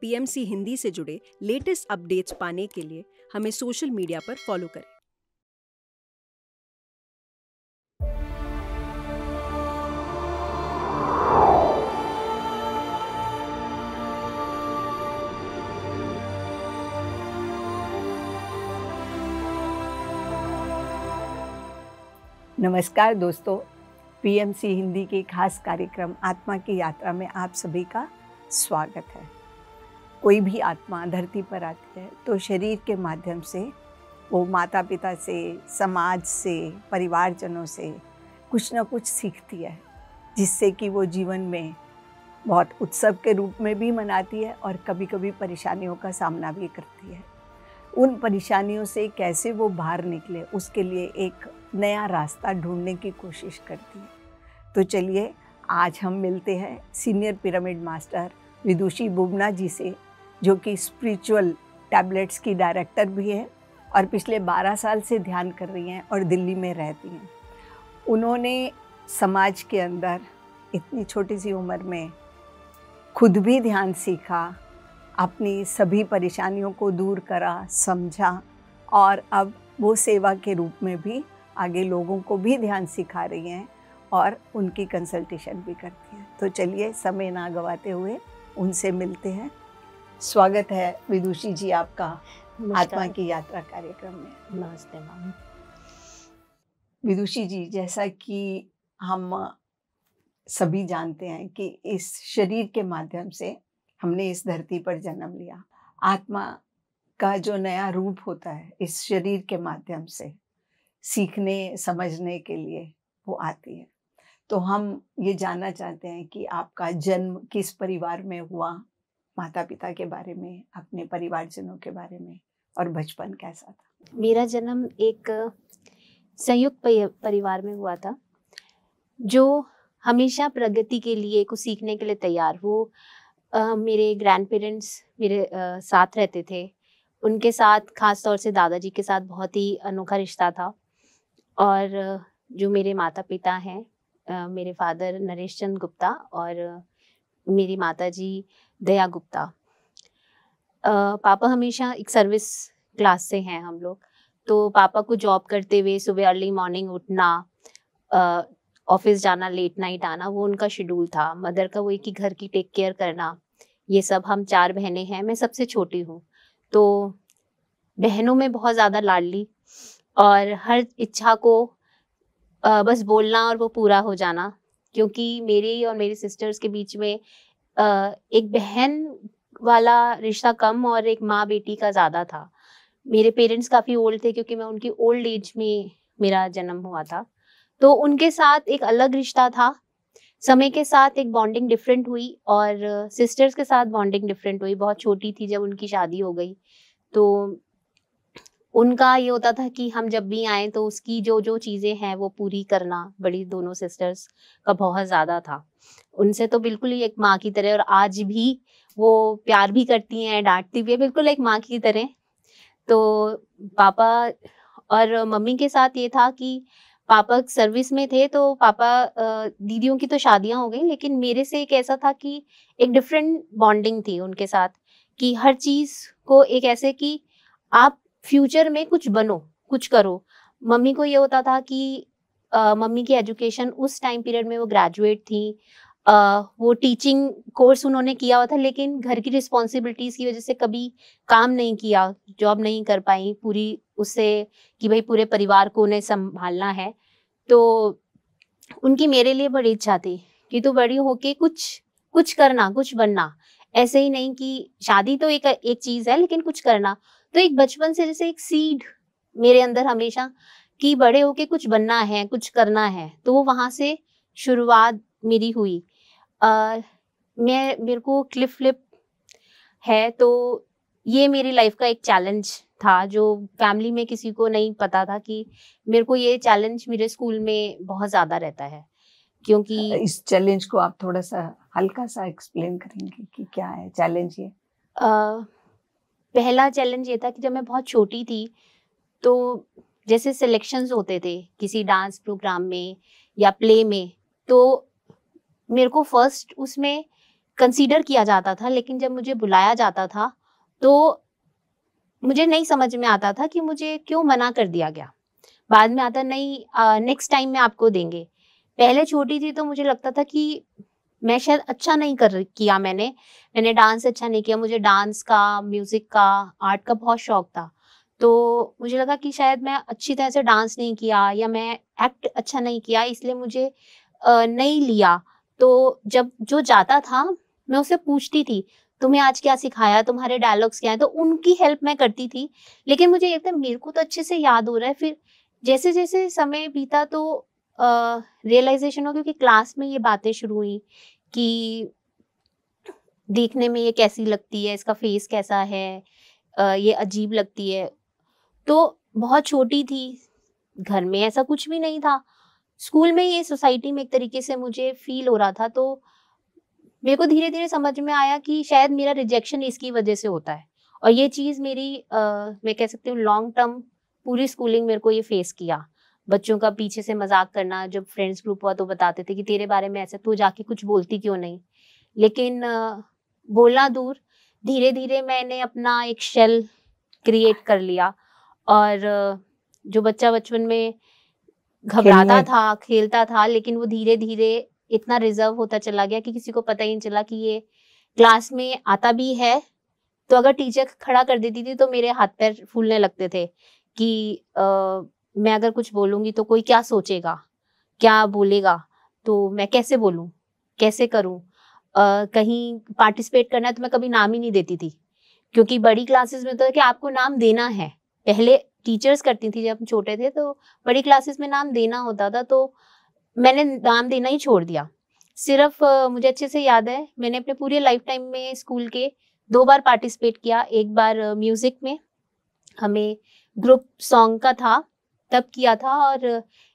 PMC Hindi से जुड़े latest updates पाने के लिए हमें सोशल मीडिया पर फॉलो करें नमस्कार दोस्तों पीएमसी हिंदी के खास कार्यक्रम आत्मा की यात्रा में आप सभी का स्वागत है कोई भी आत्मा धरती पर आती है तो शरीर के माध्यम से वो माता पिता से समाज से परिवारजनों से कुछ ना कुछ सीखती है जिससे कि वो जीवन में बहुत उत्सव के रूप में भी मनाती है और कभी कभी परेशानियों का सामना भी करती है उन परेशानियों से कैसे वो बाहर निकले उसके लिए एक नया रास्ता ढूंढने की कोशिश करती है तो चलिए आज हम मिलते हैं senior pyramid master Vidushi Bubna ji से जो कि स्पिरिचुअल टैबलेट्स की डायरेक्टर भी हैं और पिछले 12 साल से ध्यान कर रही हैं और दिल्ली में रहती हैं उन्होंने समाज के अंदर इतनी छोटी सी उम्र में खुद भी ध्यान सीखा अपनी सभी परेशानियों को दूर करा समझा और अब वो सेवा के रूप में भी आगे लोगों को भी ध्यान सिखा रही हैं और उनकी कंसल्टेशन भी करती हैं तो चलिए समय ना गवाते हुए उनसे मिलते हैं स्वागत है विदुषी जी आपका आत्मा की यात्रा कार्यक्रम में नमस्ते मैम विदुषी जी जैसा कि हम सभी जानते हैं कि इस शरीर के माध्यम से हमने इस धरती पर जन्म लिया आत्मा का जो नया रूप होता है इस शरीर के माध्यम से सीखने समझने के लिए वो आती है तो हम ये जानना चाहते हैं कि आपका जन्म किस परिवार में हुआ माता पिता के बारे में अपने परिवारजनों के बारे में और बचपन कैसा था मेरा जन्म एक संयुक्त परिवार में हुआ था जो हमेशा प्रगति के लिए कुछ सीखने के लिए तैयार वो आ, मेरे ग्रैंड पेरेंट्स मेरे आ, साथ रहते थे उनके साथ खास तौर से दादाजी के साथ बहुत ही अनोखा रिश्ता था और जो मेरे माता पिता हैं मेरे फादर नरेश चंद गुप्ता और मेरी माता जी दया गुप्ता पापा हमेशा एक सर्विस क्लास से हैं हम लोग तो पापा को जॉब करते हुए सुबह अर्ली मॉर्निंग उठना ऑफिस जाना लेट नाइट आना वो उनका शेड्यूल था मदर का वही कि घर की टेक केयर करना ये सब हम चार बहनें हैं मैं सबसे छोटी हूँ तो बहनों में बहुत ज़्यादा लाडली और हर इच्छा को बस बोलना और वो पूरा हो जाना क्योंकि मेरे और मेरे सिस्टर्स के बीच में एक बहन वाला रिश्ता कम और एक माँ बेटी का ज़्यादा था मेरे पेरेंट्स काफ़ी ओल्ड थे क्योंकि मैं उनकी ओल्ड एज में मेरा जन्म हुआ था तो उनके साथ एक अलग रिश्ता था समय के साथ एक बॉन्डिंग डिफरेंट हुई और सिस्टर्स के साथ बॉन्डिंग डिफरेंट हुई बहुत छोटी थी जब उनकी शादी हो गई तो उनका ये होता था कि हम जब भी आए तो उसकी जो जो चीज़ें हैं वो पूरी करना बड़ी दोनों सिस्टर्स का बहुत ज़्यादा था उनसे तो बिल्कुल ही एक माँ की तरह और आज भी वो प्यार भी करती हैं डांटती भी है बिल्कुल एक माँ की तरह तो पापा और मम्मी के साथ ये था कि पापा सर्विस में थे तो पापा दीदियों की तो शादियां हो गई लेकिन मेरे से एक ऐसा था कि एक डिफरेंट बॉन्डिंग थी उनके साथ कि हर चीज़ को एक ऐसे कि आप फ्यूचर में कुछ बनो कुछ करो मम्मी को ये होता था कि आ, मम्मी की एजुकेशन उस टाइम पीरियड में वो ग्रेजुएट थी आ, वो टीचिंग कोर्स उन्होंने किया हुआ था लेकिन घर की रिस्पॉन्सिबिलिटीज की वजह से कभी काम नहीं किया जॉब नहीं कर पाई पूरी उससे कि भाई पूरे परिवार को उन्हें संभालना है तो उनकी मेरे लिए बड़ी इच्छा थी कि तू बड़ी होके कुछ कुछ करना कुछ बनना ऐसे ही नहीं कि शादी तो एक एक चीज है लेकिन कुछ करना तो एक बचपन से जैसे एक सीड मेरे अंदर हमेशा कि बड़े होके कुछ बनना है कुछ करना है तो वो वहां से शुरुआत मेरी हुई अः मैं मेरे को क्लिफ फ्लिप है तो ये मेरी लाइफ का एक चैलेंज था जो फैमिली में किसी को नहीं पता था कि मेरे को ये चैलेंज मेरे स्कूल में बहुत ज़्यादा रहता है क्योंकि इस चैलेंज को आप थोड़ा सा हल्का सा एक्सप्लेन करेंगे कि क्या है चैलेंज ये पहला चैलेंज ये था कि जब मैं बहुत छोटी थी तो जैसे सिलेक्शंस होते थे किसी डांस प्रोग्राम में या प्ले में तो मेरे को फर्स्ट उसमें कंसीडर किया जाता था लेकिन जब मुझे बुलाया जाता था तो मुझे नहीं समझ में आता था कि मुझे क्यों मना कर दिया गया बाद में आता नहीं नेक्स्ट टाइम में आपको देंगे पहले छोटी थी तो मुझे लगता था कि मैं शायद अच्छा नहीं कर किया मैंने मैंने डांस अच्छा नहीं किया मुझे डांस का म्यूजिक का आर्ट का बहुत शौक था तो मुझे लगा कि शायद मैं अच्छी तरह से डांस नहीं किया या मैं एक्ट अच्छा नहीं किया इसलिए मुझे नहीं लिया तो जब जो जाता था मैं उसे पूछती थी तुम्हें आज क्या सिखाया तुम्हारे डायलॉग्स क्या है तो उनकी हेल्प मैं करती थी लेकिन मुझे एकदम मेरे को तो अच्छे से याद हो रहा है फिर जैसे जैसे समय बीता तो रियलाइजेशन हो क्योंकि क्लास में ये बातें शुरू हुई कि देखने में ये कैसी लगती है इसका फेस कैसा है आ, ये अजीब लगती है तो बहुत छोटी थी घर में ऐसा कुछ भी नहीं था स्कूल में ये सोसाइटी में एक तरीके से मुझे फील हो रहा था तो मेरे को धीरे धीरे समझ में आया कि शायद मेरा रिजेक्शन इसकी वजह से होता है और ये चीज़ मेरी आ, मैं कह सकती हूँ लॉन्ग टर्म पूरी स्कूलिंग मेरे को ये फेस किया बच्चों का पीछे से मजाक करना जब फ्रेंड्स ग्रुप हुआ तो बताते थे कि तेरे बारे में ऐसा तू जाके कुछ बोलती क्यों नहीं लेकिन बोलना दूर धीरे धीरे मैंने अपना एक शेल क्रिएट कर लिया और जो बच्चा बचपन में घबराता था खेलता था लेकिन वो धीरे धीरे इतना रिजर्व होता चला गया कि किसी को पता ही नहीं चला कि ये क्लास में आता भी है तो अगर टीचर खड़ा कर देती थी तो मेरे हाथ पैर फूलने लगते थे कि आ, मैं अगर कुछ बोलूंगी तो कोई क्या सोचेगा क्या बोलेगा तो मैं कैसे बोलू कैसे करूँ कहीं पार्टिसिपेट करना है तो मैं कभी नाम ही नहीं देती थी क्योंकि बड़ी क्लासेस में तो कि आपको नाम देना है पहले टीचर्स करती थी जब हम छोटे थे तो बड़ी क्लासेस में नाम देना होता था तो मैंने नाम देना ही छोड़ दिया सिर्फ मुझे अच्छे से याद है मैंने अपने पूरे लाइफ टाइम में स्कूल के दो बार पार्टिसिपेट किया एक बार म्यूजिक में हमें ग्रुप सॉन्ग का था तब किया था और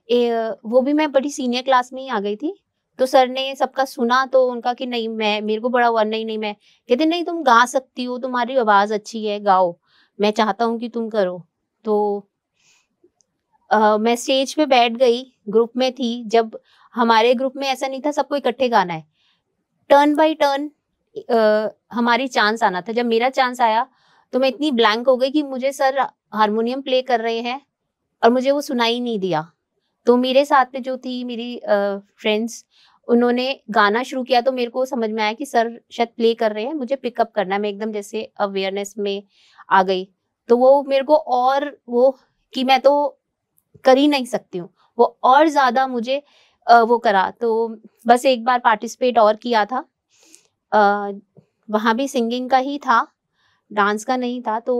ए, वो भी मैं बड़ी सीनियर क्लास में ही आ गई थी तो सर ने सबका सुना तो उनका कि नहीं मैं मेरे को बड़ा हुआ नहीं नहीं मैं कहते नहीं तुम गा सकती हो तुम्हारी आवाज़ अच्छी है गाओ मैं चाहता हूँ कि तुम करो तो आ, मैं स्टेज पे बैठ गई ग्रुप में थी जब हमारे ग्रुप में ऐसा नहीं था सबको इकट्ठे गाना है टर्न बाय टर्न हमारी चांस आना था जब मेरा चांस आया तो मैं इतनी ब्लैंक हो गई कि मुझे सर हारमोनियम प्ले कर रहे हैं और मुझे वो सुनाई नहीं दिया तो मेरे साथ में जो थी मेरी फ्रेंड्स उन्होंने गाना शुरू किया तो मेरे को समझ में आया कि सर शायद प्ले कर रहे हैं मुझे पिकअप करना मैं एकदम जैसे अवेयरनेस में आ गई तो वो मेरे को और वो कि मैं तो कर ही नहीं सकती हूँ वो और ज़्यादा मुझे वो करा तो बस एक बार पार्टिसिपेट और किया था वहाँ भी सिंगिंग का ही था डांस का नहीं था तो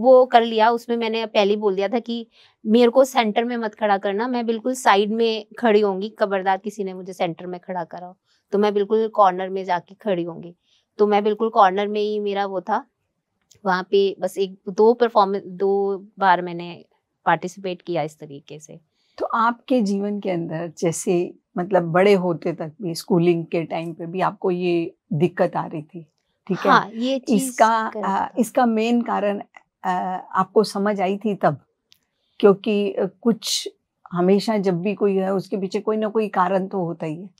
वो कर लिया उसमें मैंने पहले बोल दिया था कि मेरे को सेंटर में मत खड़ा करना मैं बिल्कुल साइड में खड़ी होंगी खबरदार किसी ने मुझे सेंटर में खड़ा करा तो मैं बिल्कुल कॉर्नर में जाके खड़ी होंगी तो मैं बिल्कुल कॉर्नर में ही मेरा वो था वहाँ पे बस एक दो परफॉर्मेंस दो बार मैंने पार्टिसिपेट किया इस तरीके से तो आपके जीवन के अंदर जैसे मतलब बड़े होते तक भी स्कूलिंग के टाइम पे भी आपको ये दिक्कत आ रही थी ठीक हाँ, है ये इसका आ, इसका मेन कारण आपको समझ आई थी तब क्योंकि कुछ हमेशा जब भी कोई है उसके पीछे कोई ना कोई कारण तो होता ही है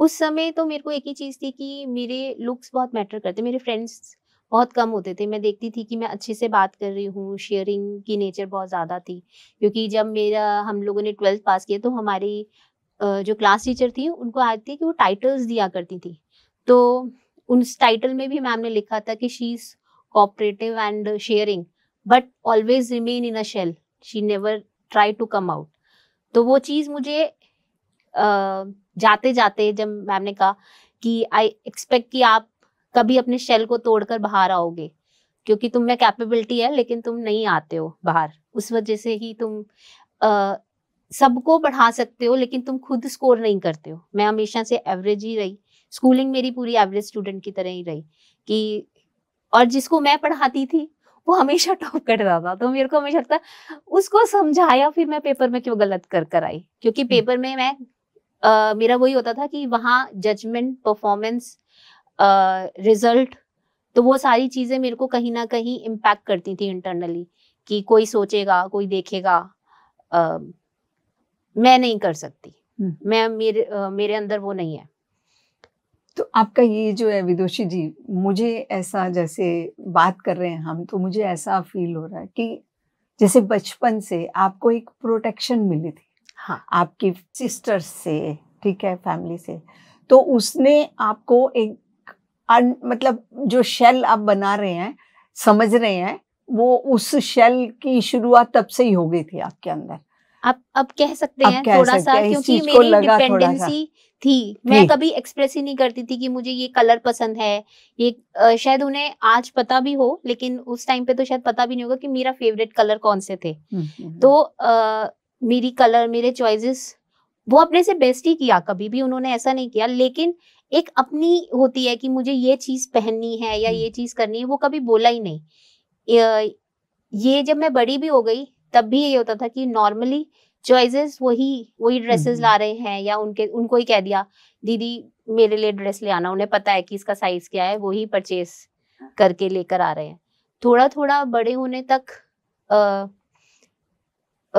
उस समय तो मेरे को एक ही चीज़ थी कि मेरे लुक्स बहुत मैटर करते मेरे फ्रेंड्स बहुत कम होते थे मैं देखती थी कि मैं अच्छे से बात कर रही हूँ शेयरिंग की नेचर बहुत ज़्यादा थी क्योंकि जब मेरा हम लोगों ने ट्वेल्थ पास किया तो हमारी जो क्लास टीचर थी उनको आती थी कि वो टाइटल्स दिया करती थी तो उस टाइटल में भी मैम ने लिखा था कि she is cooperative and sharing but always remain in a shell she never try to come out तो वो चीज़ मुझे जाते जाते जब मैम ने कहा कि आई एक्सपेक्ट कि आप कभी अपने शेल को तोड़कर बाहर आओगे क्योंकि तुम में कैपेबिलिटी है लेकिन तुम नहीं आते हो बाहर उस वजह से ही तुम सबको पढ़ा सकते हो लेकिन तुम खुद स्कोर नहीं करते हो मैं हमेशा से एवरेज ही रही स्कूलिंग मेरी पूरी एवरेज स्टूडेंट की तरह ही रही कि और जिसको मैं पढ़ाती थी वो हमेशा टॉप कर रहा था तो मेरे को हमेशा लगता उसको समझाया फिर मैं पेपर में क्यों गलत कर कर आई क्योंकि हम्म। पेपर में मैं Uh, मेरा वही होता था कि वहाँ जजमेंट परफॉर्मेंस रिजल्ट तो वो सारी चीज़ें मेरे को कहीं ना कहीं इम्पैक्ट करती थी इंटरनली कि कोई सोचेगा कोई देखेगा uh, मैं नहीं कर सकती हम्म। मैं मेरे uh, मेरे अंदर वो नहीं है तो आपका ये जो है विदोषी जी मुझे ऐसा जैसे बात कर रहे हैं हम तो मुझे ऐसा फील हो रहा है कि जैसे बचपन से आपको एक प्रोटेक्शन मिली थी हाँ आपकी सिस्टर्स से ठीक है फैमिली से तो उसने आपको एक अन, मतलब जो शेल आप बना रहे हैं समझ रहे हैं वो उस शेल की शुरुआत तब से ही हो गई थी आपके अंदर आप अब कह सकते हैं थोड़ा सा क्योंकि मेरी डिपेंडेंसी थी मैं कभी एक्सप्रेस ही नहीं करती थी कि मुझे ये कलर पसंद है ये शायद उन्हें आज पता भी हो लेकिन उस टाइम पे तो शायद पता भी नहीं होगा कि मेरा फेवरेट कलर कौन से थे हम्म, हम्म, हम्म। तो आ, मेरी कलर मेरे चॉइसेस वो अपने से बेस्ट ही किया कभी भी उन्होंने ऐसा नहीं किया लेकिन एक अपनी होती है कि मुझे ये चीज पहननी है या ये चीज करनी है वो कभी बोला ही नहीं ये जब मैं बड़ी भी हो गई तब भी ये होता था कि नॉर्मली चॉइसेस वही वही ड्रेसेस हम्म। ला रहे हैं या उनके उनको ही कह दिया दीदी मेरे लिए ड्रेस ले आना उन्हें पता है कि इसका साइज क्या है वही परचेस करके लेकर आ रहे हैं थोड़ा थोड़ा बड़े होने तक आ,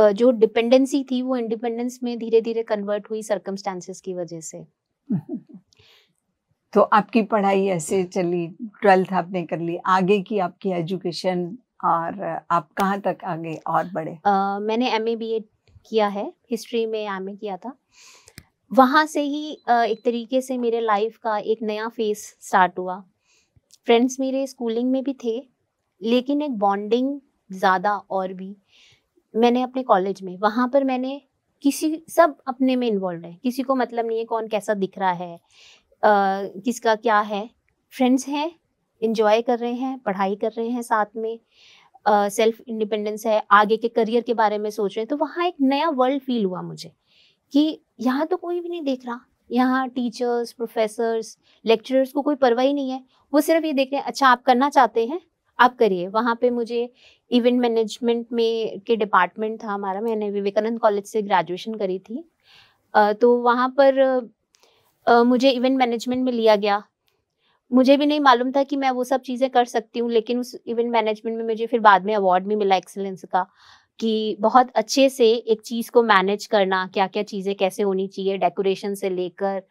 आ, जो डिपेंडेंसी थी वो इंडिपेंडेंस में धीरे धीरे कन्वर्ट हुई सर्कमस्टांसेस की वजह से तो आपकी पढ़ाई ऐसे चली ट्वेल्थ आपने कर ली आगे की आपकी एजुकेशन और आप कहाँ तक आगे और बढ़े uh, मैंने एम ए किया है हिस्ट्री में एम किया था वहाँ से ही uh, एक तरीके से मेरे लाइफ का एक नया फेज स्टार्ट हुआ फ्रेंड्स मेरे स्कूलिंग में भी थे लेकिन एक बॉन्डिंग ज़्यादा और भी मैंने अपने कॉलेज में वहाँ पर मैंने किसी सब अपने में इन्वॉल्व है किसी को मतलब नहीं है कौन कैसा दिख रहा है uh, किसका क्या है फ्रेंड्स हैं इन्जॉय कर रहे हैं पढ़ाई कर रहे हैं साथ में सेल्फ uh, इंडिपेंडेंस है आगे के करियर के बारे में सोच रहे हैं तो वहाँ एक नया वर्ल्ड फील हुआ मुझे कि यहाँ तो कोई भी नहीं देख रहा यहाँ टीचर्स प्रोफेसर्स लेक्चरर्स को कोई परवाह ही नहीं है वो सिर्फ ये देख रहे हैं अच्छा आप करना चाहते हैं आप करिए वहाँ पे मुझे इवेंट मैनेजमेंट में के डिपार्टमेंट था हमारा मैंने विवेकानंद कॉलेज से ग्रेजुएशन करी थी तो वहाँ पर मुझे इवेंट मैनेजमेंट में लिया गया मुझे भी नहीं मालूम था कि मैं वो सब चीज़ें कर सकती हूँ लेकिन उस इवेंट मैनेजमेंट में मुझे फिर बाद में अवार्ड भी मिला एक्सेलेंस का कि बहुत अच्छे से एक चीज़ को मैनेज करना क्या क्या चीज़ें कैसे होनी चाहिए डेकोरेशन से लेकर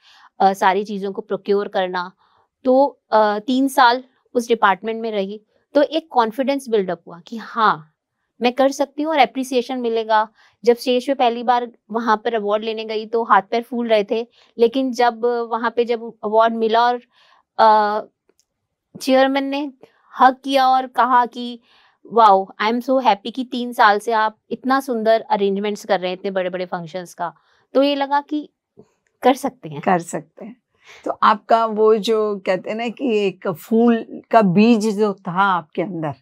सारी चीज़ों को प्रोक्योर करना तो आ, तीन साल उस डिपार्टमेंट में रही तो एक कॉन्फिडेंस बिल्डअप हुआ कि हाँ मैं कर सकती हूँ और अप्रिसिएशन मिलेगा जब स्टेज पे पहली बार वहाँ पर अवार्ड लेने गई तो हाथ पैर फूल रहे थे लेकिन जब वहाँ पे जब अवार्ड मिला और चेयरमैन ने हक किया और कहा कि wow I am so happy कि तीन साल से आप इतना सुंदर अरेंजमेंट्स कर रहे हैं इतने बड़े बड़े फंक्शंस का तो ये लगा कि कर सकते हैं कर सकते हैं तो आपका वो जो कहते हैं ना कि एक फूल का बीज जो था आपके अंदर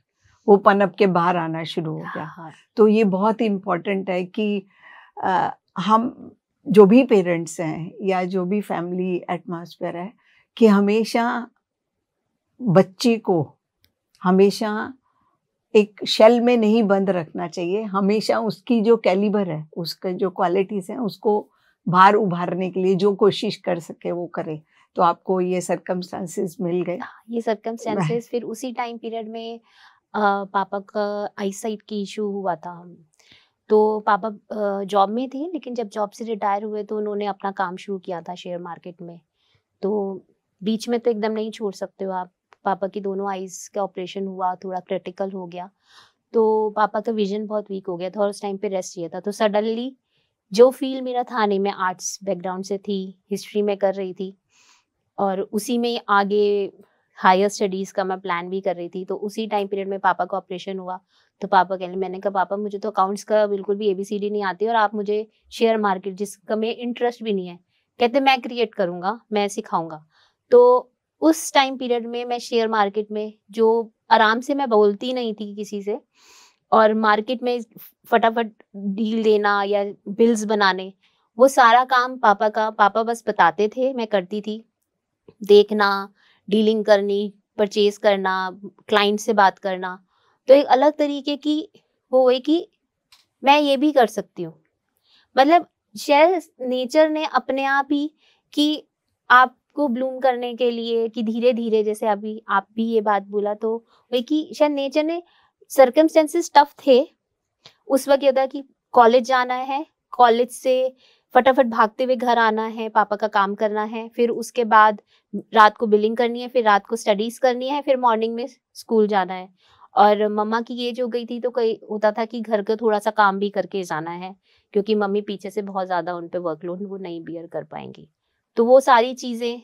वो पनप के बाहर आना शुरू हो गया हाँ। तो ये बहुत ही इम्पोर्टेंट है कि आ, हम जो भी पेरेंट्स हैं या जो भी फैमिली एटमॉस्फेयर है कि हमेशा बच्चे को हमेशा एक शेल में नहीं बंद रखना चाहिए हमेशा उसकी जो कैलिबर है उसका जो क्वालिटीज़ हैं उसको बाहर उभारने के लिए जो कोशिश कर सके वो करे तो आपको ये सरकमस्टांसेस मिल गए हाँ, ये सरकमस्टांसेस फिर उसी टाइम पीरियड में पापा का आई साइट की इशू हुआ था तो पापा जॉब में थे लेकिन जब जॉब से रिटायर हुए तो उन्होंने अपना काम शुरू किया था शेयर मार्केट में तो बीच में तो एकदम नहीं छोड़ सकते हो आप पापा की दोनों आईज का ऑपरेशन हुआ थोड़ा क्रिटिकल हो गया तो पापा का विजन बहुत वीक हो गया था और उस टाइम पे रेस्ट किया था तो सडनली जो फील मेरा था नहीं मैं आर्ट्स बैकग्राउंड से थी हिस्ट्री में कर रही थी और उसी में आगे हायर स्टडीज़ का मैं प्लान भी कर रही थी तो उसी टाइम पीरियड में पापा का ऑपरेशन हुआ तो पापा कह मैंने कहा पापा मुझे तो अकाउंट्स का बिल्कुल भी एबीसीडी नहीं आती और आप मुझे शेयर मार्केट जिसका मैं इंटरेस्ट भी नहीं है कहते मैं क्रिएट करूँगा मैं सिखाऊंगा तो उस टाइम पीरियड में मैं शेयर मार्केट में जो आराम से मैं बोलती नहीं थी किसी से और मार्केट में फटाफट डील देना या बिल्स बनाने वो सारा काम पापा का पापा बस बताते थे मैं करती थी देखना डीलिंग करनी परचेज करना क्लाइंट से बात करना तो एक अलग तरीके की वो है कि मैं ये भी कर सकती हूँ मतलब शायद नेचर ने अपने आप ही कि आप को ब्लूम करने के लिए कि धीरे धीरे जैसे अभी आप भी ये बात बोला तो वही कि शायद नेचर ने सर्कमस्टेंसेस टफ थे उस वक्त ये होता कि कॉलेज जाना है कॉलेज से फटाफट भागते हुए घर आना है पापा का काम करना है फिर उसके बाद रात को बिलिंग करनी है फिर रात को स्टडीज करनी है फिर मॉर्निंग में स्कूल जाना है और मम्मा की एज हो गई थी तो कई होता था कि घर का थोड़ा सा काम भी करके जाना है क्योंकि मम्मी पीछे से बहुत ज़्यादा उन पर वर्कलोड वो नहीं बियर कर पाएंगी तो वो सारी चीज़ें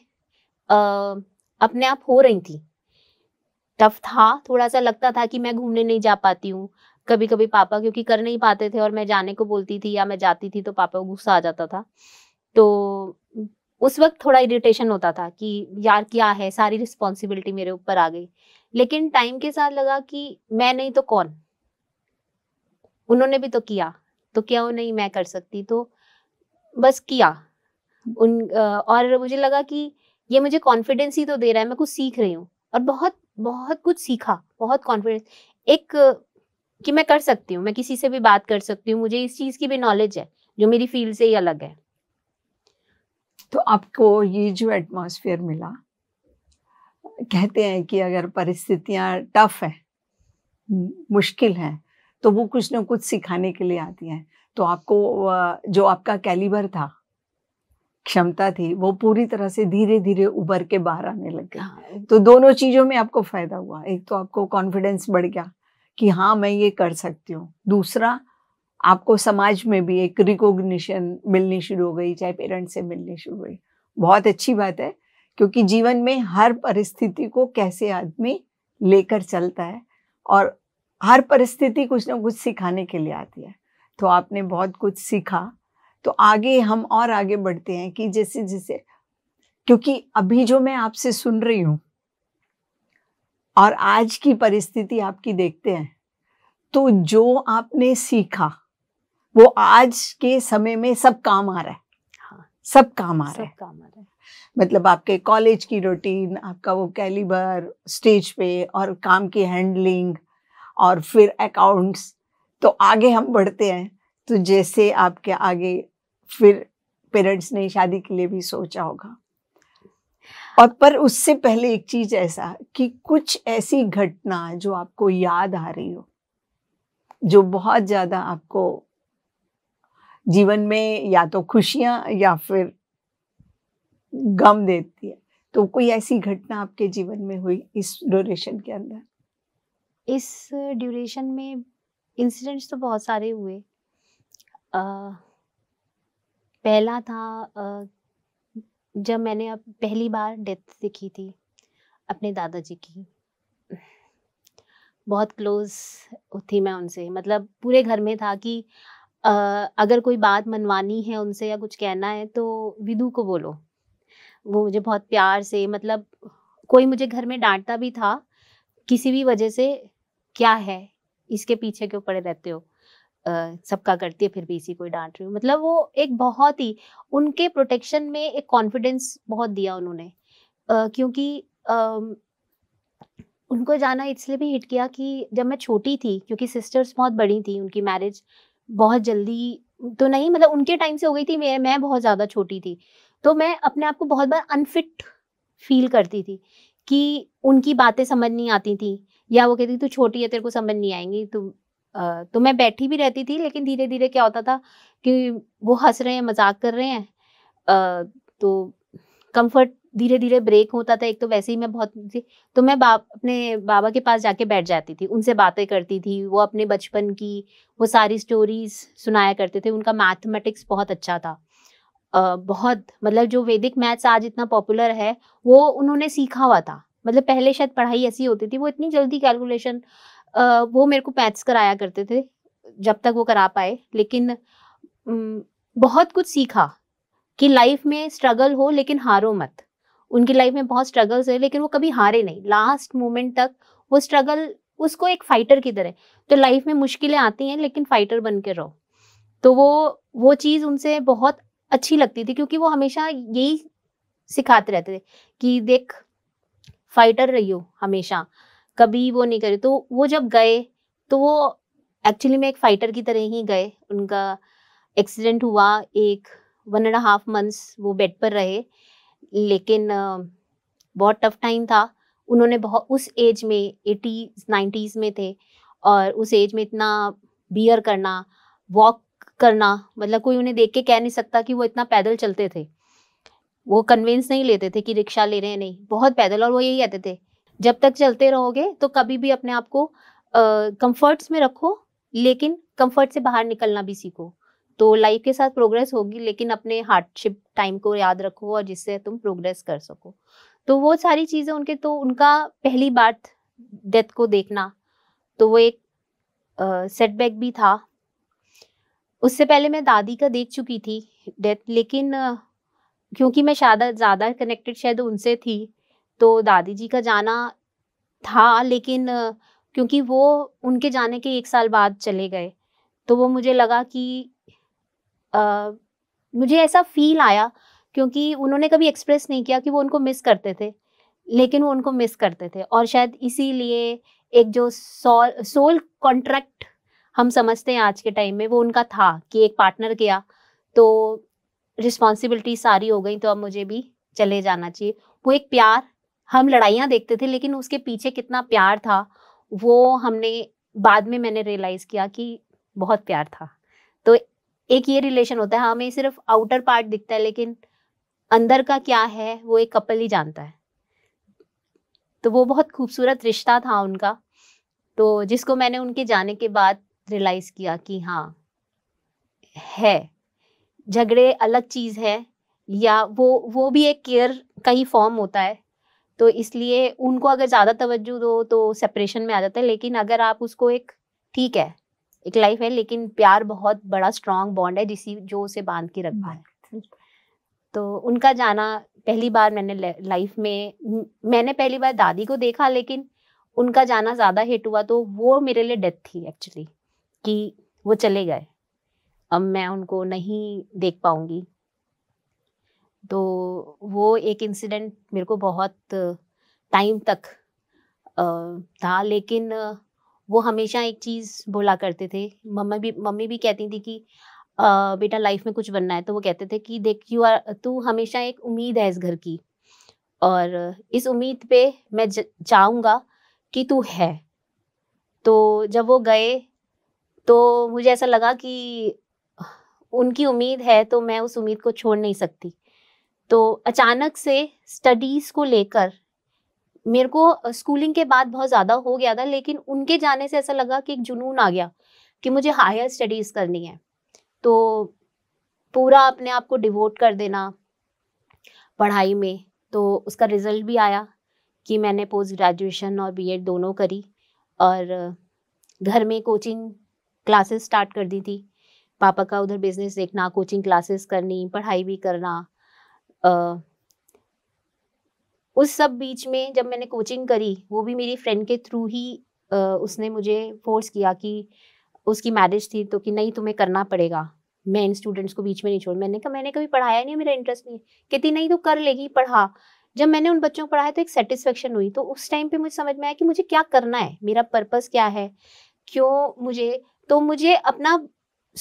अपने आप हो रही थी टफ था थोड़ा सा लगता था कि मैं घूमने नहीं जा पाती हूँ कभी कभी पापा क्योंकि कर नहीं पाते थे और मैं जाने को बोलती थी या मैं जाती थी तो पापा को गुस्सा आ जाता था तो उस वक्त थोड़ा इरिटेशन होता था कि यार क्या है सारी रिस्पॉन्सिबिलिटी मेरे ऊपर आ गई लेकिन टाइम के साथ लगा कि मैं नहीं तो कौन उन्होंने भी तो किया तो क्या वो नहीं मैं कर सकती तो बस किया उन और मुझे लगा कि ये मुझे कॉन्फिडेंस ही तो दे रहा है मैं कुछ सीख रही हूँ और बहुत बहुत कुछ सीखा बहुत कॉन्फिडेंस एक कि मैं कर सकती हूँ मैं किसी से भी बात कर सकती हूँ मुझे इस चीज़ की भी नॉलेज है जो मेरी फील्ड से ही अलग है तो आपको ये जो एटमॉस्फेयर मिला कहते हैं कि अगर परिस्थितियाँ टफ है मुश्किल है तो वो कुछ ना कुछ सिखाने के लिए आती हैं तो आपको जो आपका कैलिबर था क्षमता थी वो पूरी तरह से धीरे धीरे उभर के बाहर आने लग गया हाँ, तो दोनों चीज़ों में आपको फ़ायदा हुआ एक तो आपको कॉन्फिडेंस बढ़ गया कि हाँ मैं ये कर सकती हूँ दूसरा आपको समाज में भी एक रिकॉग्निशन मिलनी शुरू हो गई चाहे पेरेंट्स से मिलनी शुरू हो बहुत अच्छी बात है क्योंकि जीवन में हर परिस्थिति को कैसे आदमी लेकर चलता है और हर परिस्थिति कुछ ना कुछ सिखाने के लिए आती है तो आपने बहुत कुछ सीखा तो आगे हम और आगे बढ़ते हैं कि जैसे जैसे क्योंकि अभी जो मैं आपसे सुन रही हूं और आज की परिस्थिति आपकी देखते हैं तो जो आपने सीखा वो आज के समय में सब काम आ रहा है हाँ, सब काम आ रहा है काम आ रहा है मतलब आपके कॉलेज की रूटीन आपका वो कैलिबर स्टेज पे और काम की हैंडलिंग और फिर अकाउंट्स तो आगे हम बढ़ते हैं तो जैसे आपके आगे फिर पेरेंट्स ने शादी के लिए भी सोचा होगा और पर उससे पहले एक चीज ऐसा कि कुछ ऐसी घटना जो आपको याद आ रही हो जो बहुत ज्यादा आपको जीवन में या तो खुशियां या फिर गम देती है तो कोई ऐसी घटना आपके जीवन में हुई इस ड्यूरेशन के अंदर इस ड्यूरेशन में इंसिडेंट्स तो बहुत सारे हुए पहला था जब मैंने अब पहली बार डेथ सीखी थी अपने दादाजी की बहुत क्लोज थी मैं उनसे मतलब पूरे घर में था कि आ, अगर कोई बात मनवानी है उनसे या कुछ कहना है तो विदु को बोलो वो मुझे बहुत प्यार से मतलब कोई मुझे घर में डांटता भी था किसी भी वजह से क्या है इसके पीछे क्यों पड़े रहते हो सबका करती है फिर भी इसी को डांट रही हूँ मतलब वो एक बहुत ही उनके प्रोटेक्शन में एक कॉन्फिडेंस बहुत दिया उन्होंने क्योंकि उनको जाना इसलिए भी हिट किया कि जब मैं छोटी थी क्योंकि सिस्टर्स बहुत बड़ी थी उनकी मैरिज बहुत जल्दी तो नहीं मतलब उनके टाइम से हो गई थी मैं मैं बहुत ज़्यादा छोटी थी तो मैं अपने आप को बहुत बार अनफिट फील करती थी कि उनकी बातें समझ नहीं आती थी या वो कहती तू छोटी है तेरे को समझ नहीं आएंगी तू तो मैं बैठी भी रहती थी लेकिन धीरे धीरे क्या होता था कि वो हंस रहे हैं मजाक कर रहे हैं तो कंफर्ट धीरे धीरे ब्रेक होता था एक तो वैसे ही मैं बहुत तो मैं बाप अपने बाबा के पास जाके बैठ जाती थी उनसे बातें करती थी वो अपने बचपन की वो सारी स्टोरीज सुनाया करते थे उनका मैथमेटिक्स बहुत अच्छा था बहुत मतलब जो वैदिक मैथ्स आज इतना पॉपुलर है वो उन्होंने सीखा हुआ था मतलब पहले शायद पढ़ाई ऐसी होती थी वो इतनी जल्दी कैलकुलेशन वो मेरे को पैथ्स कराया करते थे जब तक वो करा पाए लेकिन बहुत कुछ सीखा कि लाइफ में स्ट्रगल हो लेकिन हारो मत उनकी लाइफ में बहुत स्ट्रगल्स है लेकिन वो कभी हारे नहीं लास्ट मोमेंट तक वो स्ट्रगल उसको एक फाइटर की तरह तो लाइफ में मुश्किलें आती हैं लेकिन फाइटर बन के रहो तो वो वो चीज़ उनसे बहुत अच्छी लगती थी क्योंकि वो हमेशा यही सिखाते रहते थे कि देख फाइटर रही हो हमेशा कभी वो नहीं करे तो वो जब गए तो वो एक्चुअली में एक फाइटर की तरह ही गए उनका एक्सीडेंट हुआ एक वन एंड हाफ मंथ्स वो बेड पर रहे लेकिन बहुत टफ टाइम था उन्होंने बहुत उस एज में एटीज़ नाइन्टीज़ में थे और उस एज में इतना बियर करना वॉक करना मतलब कोई उन्हें देख के कह नहीं सकता कि वो इतना पैदल चलते थे वो कन्वेंस नहीं लेते थे कि रिक्शा ले रहे हैं नहीं बहुत पैदल और वो यही कहते थे जब तक चलते रहोगे तो कभी भी अपने आप को कंफर्ट्स में रखो लेकिन कंफर्ट से बाहर निकलना भी सीखो तो लाइफ के साथ प्रोग्रेस होगी लेकिन अपने हार्डशिप टाइम को याद रखो और जिससे तुम प्रोग्रेस कर सको तो वो सारी चीज़ें उनके तो उनका पहली बार डेथ को देखना तो वो एक सेटबैक भी था उससे पहले मैं दादी का देख चुकी थी डेथ लेकिन क्योंकि मैं शायद ज़्यादा कनेक्टेड शायद उनसे थी तो दादी जी का जाना था लेकिन क्योंकि वो उनके जाने के एक साल बाद चले गए तो वो मुझे लगा कि आ, मुझे ऐसा फील आया क्योंकि उन्होंने कभी एक्सप्रेस नहीं किया कि वो उनको मिस करते थे लेकिन वो उनको मिस करते थे और शायद इसीलिए एक जो सोल सोल कॉन्ट्रैक्ट हम समझते हैं आज के टाइम में वो उनका था कि एक पार्टनर गया तो रिस्पॉन्सिबिलिटी सारी हो गई तो अब मुझे भी चले जाना चाहिए वो एक प्यार हम लड़ाइयाँ देखते थे लेकिन उसके पीछे कितना प्यार था वो हमने बाद में मैंने रियलाइज किया कि बहुत प्यार था तो एक ये रिलेशन होता है हाँ, हमें सिर्फ आउटर पार्ट दिखता है लेकिन अंदर का क्या है वो एक कपल ही जानता है तो वो बहुत खूबसूरत रिश्ता था उनका तो जिसको मैंने उनके जाने के बाद रियलाइज किया कि हाँ है झगड़े अलग चीज़ है या वो वो भी एक केयर का ही फॉर्म होता है तो इसलिए उनको अगर ज़्यादा तवज्जो दो तो सेपरेशन में आ जाता है लेकिन अगर आप उसको एक ठीक है एक लाइफ है लेकिन प्यार बहुत बड़ा स्ट्रांग बॉन्ड है जिसी जो उसे बांध के रखा है तो उनका जाना पहली बार मैंने लाइफ में मैंने पहली बार दादी को देखा लेकिन उनका जाना ज़्यादा हिट हुआ तो वो मेरे लिए डेथ थी एक्चुअली कि वो चले गए अब मैं उनको नहीं देख पाऊंगी तो वो एक इंसिडेंट मेरे को बहुत टाइम तक था लेकिन वो हमेशा एक चीज़ बोला करते थे मम्मी भी मम्मी भी कहती थी कि बेटा लाइफ में कुछ बनना है तो वो कहते थे कि देख यू आर तू हमेशा एक उम्मीद है इस घर की और इस उम्मीद पे मैं चाहूँगा कि तू है तो जब वो गए तो मुझे ऐसा लगा कि उनकी उम्मीद है तो मैं उस उम्मीद को छोड़ नहीं सकती तो अचानक से स्टडीज़ को लेकर मेरे को स्कूलिंग के बाद बहुत ज़्यादा हो गया था लेकिन उनके जाने से ऐसा लगा कि एक जुनून आ गया कि मुझे हायर स्टडीज़ करनी है तो पूरा अपने आप को डिवोट कर देना पढ़ाई में तो उसका रिज़ल्ट भी आया कि मैंने पोस्ट ग्रेजुएशन और बीएड दोनों करी और घर में कोचिंग क्लासेस स्टार्ट कर दी थी पापा का उधर बिजनेस देखना कोचिंग क्लासेस करनी पढ़ाई भी करना आ, उस सब बीच में जब मैंने कोचिंग करी वो भी मेरी फ्रेंड के थ्रू ही आ, उसने मुझे फोर्स किया कि उसकी मैरिज थी तो कि नहीं तुम्हें करना पड़ेगा मैं इन स्टूडेंट्स को बीच में नहीं छोड़ मैंने कहा मैंने कभी पढ़ाया नहीं मेरा इंटरेस्ट नहीं कहती नहीं तो कर लेगी पढ़ा जब मैंने उन बच्चों को पढ़ाया तो एक सेटिस्फेक्शन हुई तो उस टाइम पे मुझे समझ में आया कि मुझे क्या करना है मेरा पर्पस क्या है क्यों मुझे तो मुझे अपना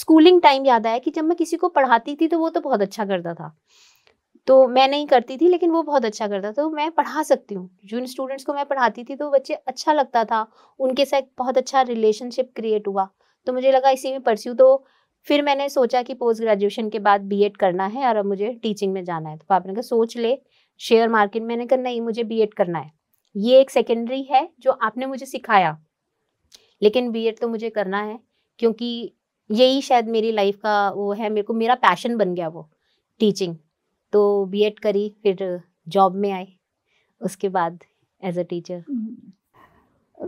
स्कूलिंग टाइम याद आया कि जब मैं किसी को पढ़ाती थी तो वो तो बहुत अच्छा करता था तो मैं नहीं करती थी लेकिन वो बहुत अच्छा करता था तो मैं पढ़ा सकती हूँ जिन स्टूडेंट्स को मैं पढ़ाती थी तो बच्चे अच्छा लगता था उनके साथ बहुत अच्छा रिलेशनशिप क्रिएट हुआ तो मुझे लगा इसी में परस्यू तो फिर मैंने सोचा कि पोस्ट ग्रेजुएशन के बाद बी करना है और अब मुझे टीचिंग में जाना है तो पापा ने कहा सोच ले शेयर मार्केट मैंने कहा नहीं मुझे बी करना है ये एक सेकेंडरी है जो आपने मुझे सिखाया लेकिन बी तो मुझे करना है क्योंकि यही शायद मेरी लाइफ का वो है मेरे को मेरा पैशन बन गया वो टीचिंग तो बीएड करी फिर जॉब में आई उसके बाद एज अ टीचर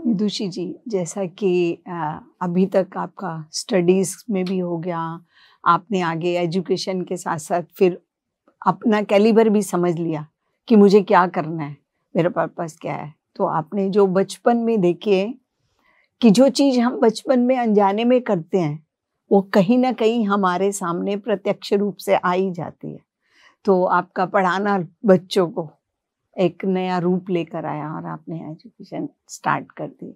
विदुषी जी जैसा कि अभी तक आपका स्टडीज़ में भी हो गया आपने आगे एजुकेशन के साथ साथ फिर अपना कैलिबर भी समझ लिया कि मुझे क्या करना है मेरा पर्पस क्या है तो आपने जो बचपन में देखे कि जो चीज़ हम बचपन में अनजाने में करते हैं वो कहीं ना कहीं हमारे सामने प्रत्यक्ष रूप से आ ही जाती है तो आपका पढ़ाना बच्चों को एक नया रूप लेकर आया और आपने एजुकेशन स्टार्ट कर दी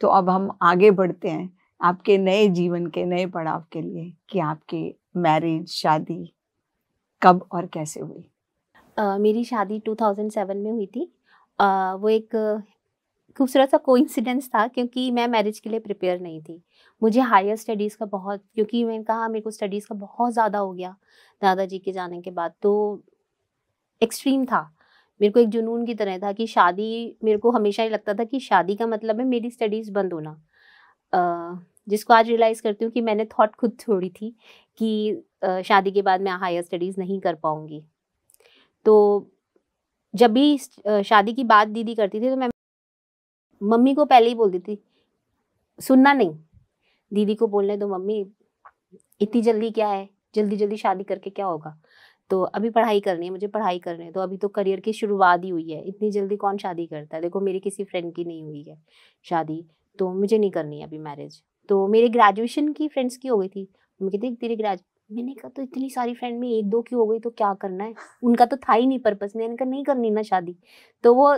तो अब हम आगे बढ़ते हैं आपके नए जीवन के नए पड़ाव के लिए कि आपकी मैरिज शादी कब और कैसे हुई uh, मेरी शादी 2007 में हुई थी uh, वो एक खूबसूरत सा कोइंसिडेंस था क्योंकि मैं मैरिज के लिए प्रिपेयर नहीं थी मुझे हायर स्टडीज़ का बहुत क्योंकि मैंने कहा मेरे को स्टडीज़ का बहुत ज़्यादा हो गया दादाजी के जाने के बाद तो एक्सट्रीम था मेरे को एक जुनून की तरह था कि शादी मेरे को हमेशा ही लगता था कि शादी का मतलब है मेरी स्टडीज़ बंद होना जिसको आज रियलाइज़ करती हूँ कि मैंने थॉट खुद छोड़ी थी कि शादी के बाद मैं हायर स्टडीज़ नहीं कर पाऊँगी तो जब भी शादी की बात दीदी करती थी तो मैं मम्मी को पहले ही बोल दी थी सुनना नहीं दीदी को बोलने दो मम्मी इतनी जल्दी क्या है जल्दी जल्दी शादी करके क्या होगा तो अभी पढ़ाई करनी है मुझे पढ़ाई करनी है तो अभी तो करियर की शुरुआत ही हुई है इतनी जल्दी कौन शादी करता है देखो मेरी किसी फ्रेंड की नहीं हुई है शादी तो मुझे नहीं करनी है अभी मैरिज तो मेरे ग्रेजुएशन की फ्रेंड्स की हो गई थी मैं कहती तेरे ग्रेजुएट मैंने कहा तो इतनी सारी फ्रेंड में एक दो की हो गई तो क्या करना है उनका तो था ही नहीं पर्पस मैंने कहा नहीं करनी ना शादी तो वो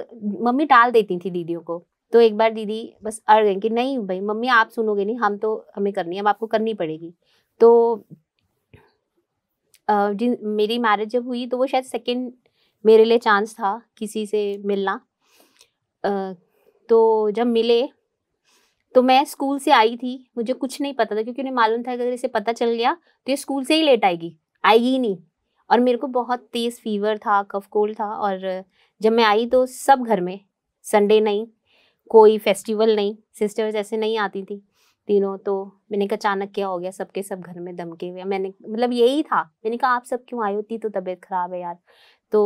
मम्मी टाल देती थी दीदियों को तो एक बार दीदी बस अड़ गई कि नहीं भाई मम्मी आप सुनोगे नहीं हम तो हमें करनी है अब आपको करनी पड़ेगी तो जिन मेरी मैरिज जब हुई तो वो शायद सेकंड मेरे लिए चांस था किसी से मिलना तो जब मिले तो मैं स्कूल से आई थी मुझे कुछ नहीं पता था क्योंकि उन्हें मालूम था अगर इसे पता चल गया तो ये स्कूल से ही लेट आएगी आएगी ही नहीं और मेरे को बहुत तेज़ फीवर था कफ कोल्ड था और जब मैं आई तो सब घर में संडे नहीं कोई फेस्टिवल नहीं सिस्टर्स ऐसे नहीं आती थी तीनों तो मैंने कहा अचानक क्या हो गया सबके सब घर में दमके हुए मैंने मतलब यही था मैंने कहा आप सब क्यों आई होती तो तबीयत ख़राब है यार तो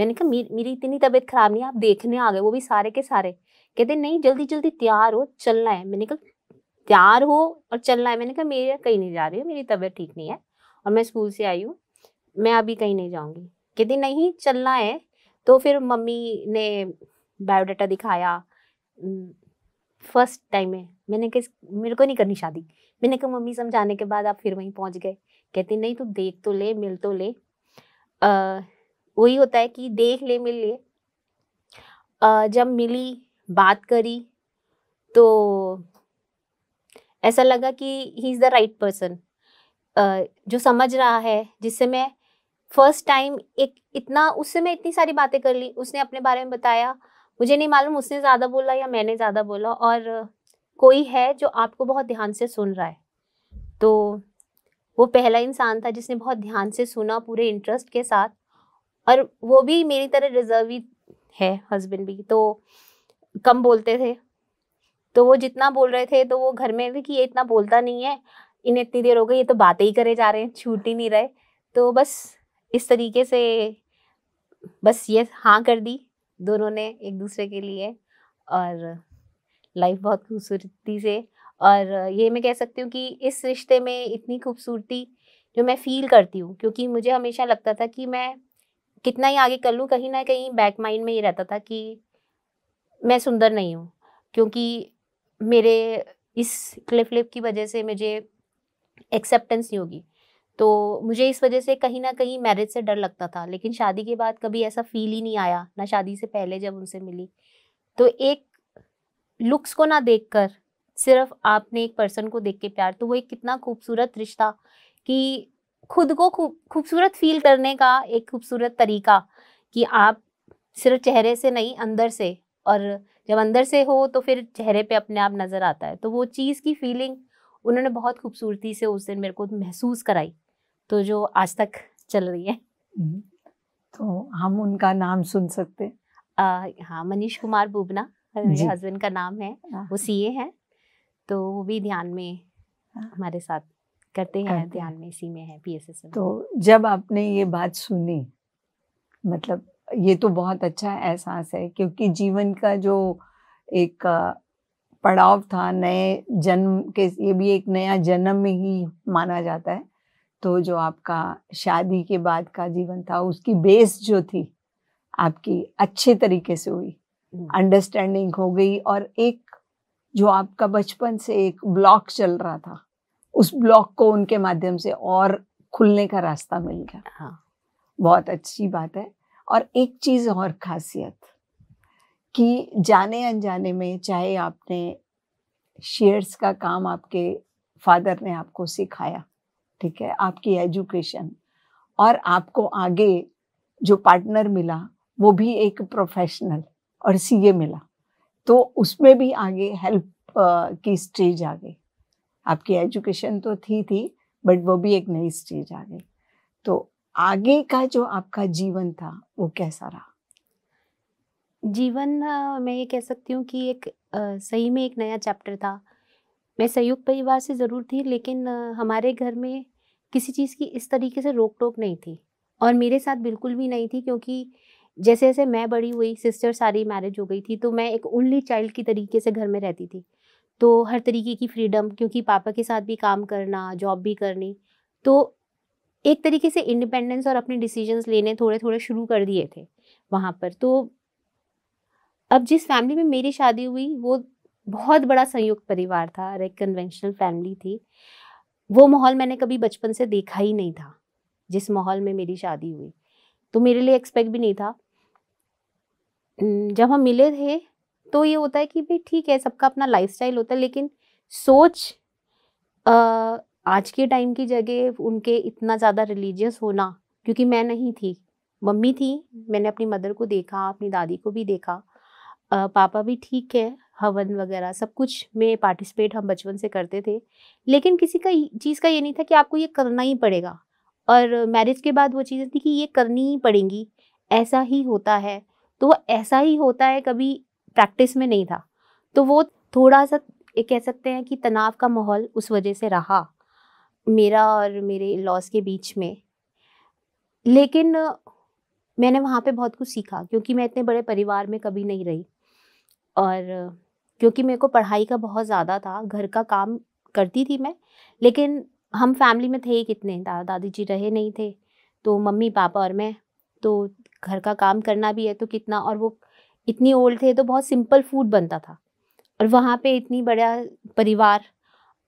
मैंने कहा मेरी मेरी इतनी तबीयत ख़राब नहीं आप देखने आ गए वो भी सारे के सारे कहते नहीं जल्दी जल्दी तैयार हो चलना है मैंने कहा तैयार हो और चलना है मैंने कहा मेरे कहीं नहीं जा रही है मेरी तबीयत ठीक नहीं है और मैं स्कूल से आई हूँ मैं अभी कहीं नहीं जाऊँगी कहते नहीं चलना है तो फिर मम्मी ने बायोडाटा दिखाया फर्स्ट टाइम है मैंने कहा मेरे को नहीं करनी शादी मैंने कहा मम्मी समझाने के बाद आप फिर वहीं पहुंच गए कहते नहीं तू देख तो ले मिल तो ले वही होता है कि देख ले मिल ले आ, जब मिली बात करी तो ऐसा लगा कि he is the right person जो समझ रहा है जिससे मैं फर्स्ट टाइम एक इतना उससे मैं इतनी सारी बातें कर ली उसने अपने बारे में बताया मुझे नहीं मालूम उसने ज़्यादा बोला या मैंने ज़्यादा बोला और कोई है जो आपको बहुत ध्यान से सुन रहा है तो वो पहला इंसान था जिसने बहुत ध्यान से सुना पूरे इंटरेस्ट के साथ और वो भी मेरी तरह रिजर्व ही है हस्बैंड भी तो कम बोलते थे तो वो जितना बोल रहे थे तो वो घर में भी कि ये इतना बोलता नहीं है इन्हें इतनी देर हो गई ये तो बातें ही करे जा रहे हैं छूट ही नहीं रहे तो बस इस तरीके से बस ये हाँ कर दी दोनों ने एक दूसरे के लिए और लाइफ बहुत खूबसूरती से और ये मैं कह सकती हूँ कि इस रिश्ते में इतनी खूबसूरती जो मैं फील करती हूँ क्योंकि मुझे हमेशा लगता था कि मैं कितना ही आगे कर लूँ कहीं ना कहीं बैक माइंड में ये रहता था कि मैं सुंदर नहीं हूँ क्योंकि मेरे इस क्लिप लिप की वजह से मुझे एक्सेप्टेंस नहीं होगी तो मुझे इस वजह से कहीं ना कहीं मैरिज से डर लगता था लेकिन शादी के बाद कभी ऐसा फील ही नहीं आया ना शादी से पहले जब उनसे मिली तो एक लुक्स को ना देख कर सिर्फ आपने एक पर्सन को देख के प्यार तो वो एक कितना खूबसूरत रिश्ता कि खुद को खूब खूबसूरत फील करने का एक खूबसूरत तरीका कि आप सिर्फ चेहरे से नहीं अंदर से और जब अंदर से हो तो फिर चेहरे पे अपने आप नज़र आता है तो वो चीज़ की फीलिंग उन्होंने बहुत खूबसूरती से उस दिन मेरे को महसूस कराई तो जो आज तक चल रही है हम्म। तो हम उनका नाम सुन सकते हैं हाँ मनीष कुमार बुबना मेरे हस्बैंड का नाम है हाँ। वो सीए हैं तो वो भी ध्यान में हाँ। हमारे साथ करते हैं ध्यान में इसी में है पीएसएस तो जब आपने ये बात सुनी मतलब ये तो बहुत अच्छा एहसास है क्योंकि जीवन का जो एक पड़ाव था नए जन्म के ये भी एक नया जन्म में ही माना जाता है तो जो आपका शादी के बाद का जीवन था उसकी बेस जो थी आपकी अच्छे तरीके से हुई हम्म। अंडरस्टैंडिंग हो गई और एक जो आपका बचपन से एक ब्लॉक चल रहा था उस ब्लॉक को उनके माध्यम से और खुलने का रास्ता मिल गया हाँ बहुत अच्छी बात है और एक चीज़ और खासियत कि जाने अनजाने में चाहे आपने शेयर्स का काम आपके फादर ने आपको सिखाया ठीक है आपकी एजुकेशन और आपको आगे जो पार्टनर मिला वो भी एक प्रोफेशनल और सीए मिला तो उसमें भी आगे हेल्प की स्टेज आ गई आपकी एजुकेशन तो थी थी बट वो भी एक नई स्टेज आ गई तो आगे का जो आपका जीवन था वो कैसा रहा जीवन मैं ये कह सकती हूँ कि एक सही में एक नया चैप्टर था मैं संयुक्त परिवार से ज़रूर थी लेकिन हमारे घर में किसी चीज़ की इस तरीके से रोक टोक नहीं थी और मेरे साथ बिल्कुल भी नहीं थी क्योंकि जैसे जैसे मैं बड़ी हुई सिस्टर सारी मैरिज हो गई थी तो मैं एक ओनली चाइल्ड की तरीके से घर में रहती थी तो हर तरीके की फ्रीडम क्योंकि पापा के साथ भी काम करना जॉब भी करनी तो एक तरीके से इंडिपेंडेंस और अपने डिसीजंस लेने थोड़े थोड़े शुरू कर दिए थे वहाँ पर तो अब जिस फैमिली में मेरी शादी हुई वो बहुत बड़ा संयुक्त परिवार था और एक कन्वेंशनल फैमिली थी वो माहौल मैंने कभी बचपन से देखा ही नहीं था जिस माहौल में मेरी शादी हुई तो मेरे लिए एक्सपेक्ट भी नहीं था जब हम मिले थे तो ये होता है कि भाई ठीक है सबका अपना लाइफस्टाइल होता है लेकिन सोच आ, आज के टाइम की जगह उनके इतना ज़्यादा रिलीजियस होना क्योंकि मैं नहीं थी मम्मी थी मैंने अपनी मदर को देखा अपनी दादी को भी देखा आ, पापा भी ठीक है हवन वगैरह सब कुछ में पार्टिसिपेट हम बचपन से करते थे लेकिन किसी का चीज़ का ये नहीं था कि आपको ये करना ही पड़ेगा और मैरिज के बाद वो चीज़ें थी कि ये करनी ही पड़ेंगी ऐसा ही होता है तो वो ऐसा ही होता है कभी प्रैक्टिस में नहीं था तो वो थोड़ा सा कह सकते हैं कि तनाव का माहौल उस वजह से रहा मेरा और मेरे लॉस के बीच में लेकिन मैंने वहाँ पे बहुत कुछ सीखा क्योंकि मैं इतने बड़े परिवार में कभी नहीं रही और क्योंकि मेरे को पढ़ाई का बहुत ज़्यादा था घर का काम करती थी मैं लेकिन हम फैमिली में थे ही कितने दादा दादी जी रहे नहीं थे तो मम्मी पापा और मैं तो घर का काम करना भी है तो कितना और वो इतनी ओल्ड थे तो बहुत सिंपल फूड बनता था और वहाँ पे इतनी बड़ा परिवार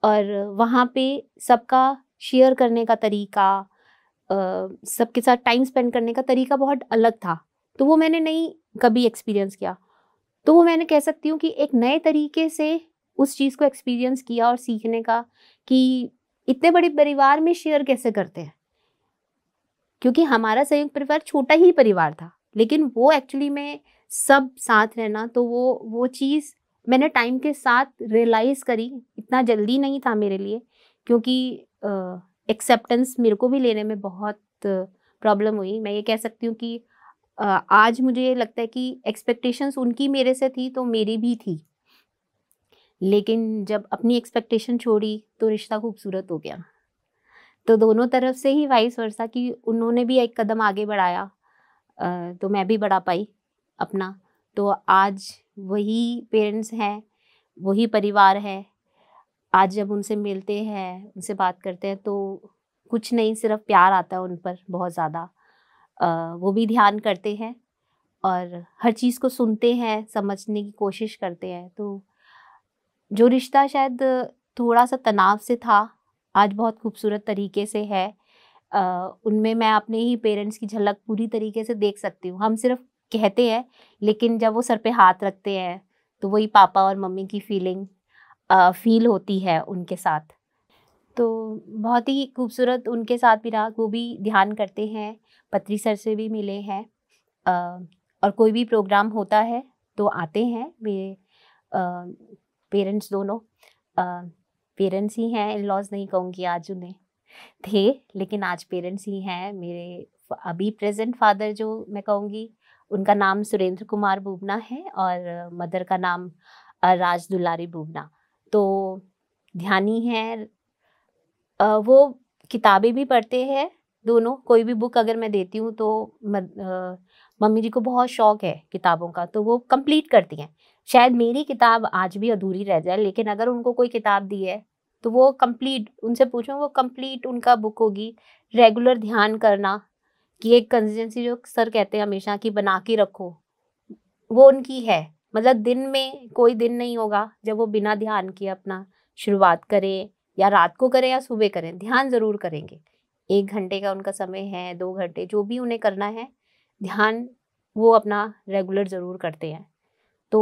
और वहाँ पे सबका शेयर करने का तरीका सबके साथ टाइम स्पेंड करने का तरीका बहुत अलग था तो वो मैंने नहीं कभी एक्सपीरियंस किया तो वो मैंने कह सकती हूँ कि एक नए तरीके से उस चीज़ को एक्सपीरियंस किया और सीखने का कि इतने बड़े परिवार में शेयर कैसे करते हैं क्योंकि हमारा संयुक्त परिवार छोटा ही परिवार था लेकिन वो एक्चुअली में सब साथ रहना तो वो वो चीज़ मैंने टाइम के साथ रियलाइज़ करी इतना जल्दी नहीं था मेरे लिए क्योंकि एक्सेप्टेंस मेरे को भी लेने में बहुत प्रॉब्लम हुई मैं ये कह सकती हूँ कि आज मुझे लगता है कि एक्सपेक्टेशंस उनकी मेरे से थी तो मेरी भी थी लेकिन जब अपनी एक्सपेक्टेशन छोड़ी तो रिश्ता खूबसूरत हो गया तो दोनों तरफ से ही वाइस वर्षा कि उन्होंने भी एक कदम आगे बढ़ाया तो मैं भी बढ़ा पाई अपना तो आज वही पेरेंट्स हैं वही परिवार है आज जब उनसे मिलते हैं उनसे बात करते हैं तो कुछ नहीं सिर्फ प्यार आता है उन पर बहुत ज़्यादा वो भी ध्यान करते हैं और हर चीज़ को सुनते हैं समझने की कोशिश करते हैं तो जो रिश्ता शायद थोड़ा सा तनाव से था आज बहुत खूबसूरत तरीके से है उनमें मैं अपने ही पेरेंट्स की झलक पूरी तरीके से देख सकती हूँ हम सिर्फ कहते हैं लेकिन जब वो सर पे हाथ रखते हैं तो वही पापा और मम्मी की फीलिंग फील होती है उनके साथ तो बहुत ही खूबसूरत उनके साथ भी रहा वो भी ध्यान करते हैं पत्री सर से भी मिले हैं और कोई भी प्रोग्राम होता है तो आते हैं मेरे पेरेंट्स दोनों पेरेंट्स ही हैं इन लॉज नहीं कहूँगी आज उन्हें थे लेकिन आज पेरेंट्स ही हैं मेरे अभी प्रेजेंट फादर जो मैं कहूँगी उनका नाम सुरेंद्र कुमार बुबना है और मदर का नाम राज दुलारी बुबना तो ध्यानी हैं वो किताबें भी पढ़ते हैं दोनों कोई भी बुक अगर मैं देती हूँ तो मम्मी जी को बहुत शौक है किताबों का तो वो कंप्लीट करती हैं शायद मेरी किताब आज भी अधूरी रह जाए लेकिन अगर उनको कोई किताब दी है तो वो कंप्लीट उनसे पूछो वो कंप्लीट उनका बुक होगी रेगुलर ध्यान करना कि एक कंसिस्टेंसी जो सर कहते हैं हमेशा कि बना के रखो वो उनकी है मतलब दिन में कोई दिन नहीं होगा जब वो बिना ध्यान के अपना शुरुआत करें या रात को करें या सुबह करें ध्यान ज़रूर करेंगे एक घंटे का उनका समय है दो घंटे जो भी उन्हें करना है ध्यान वो अपना रेगुलर ज़रूर करते हैं तो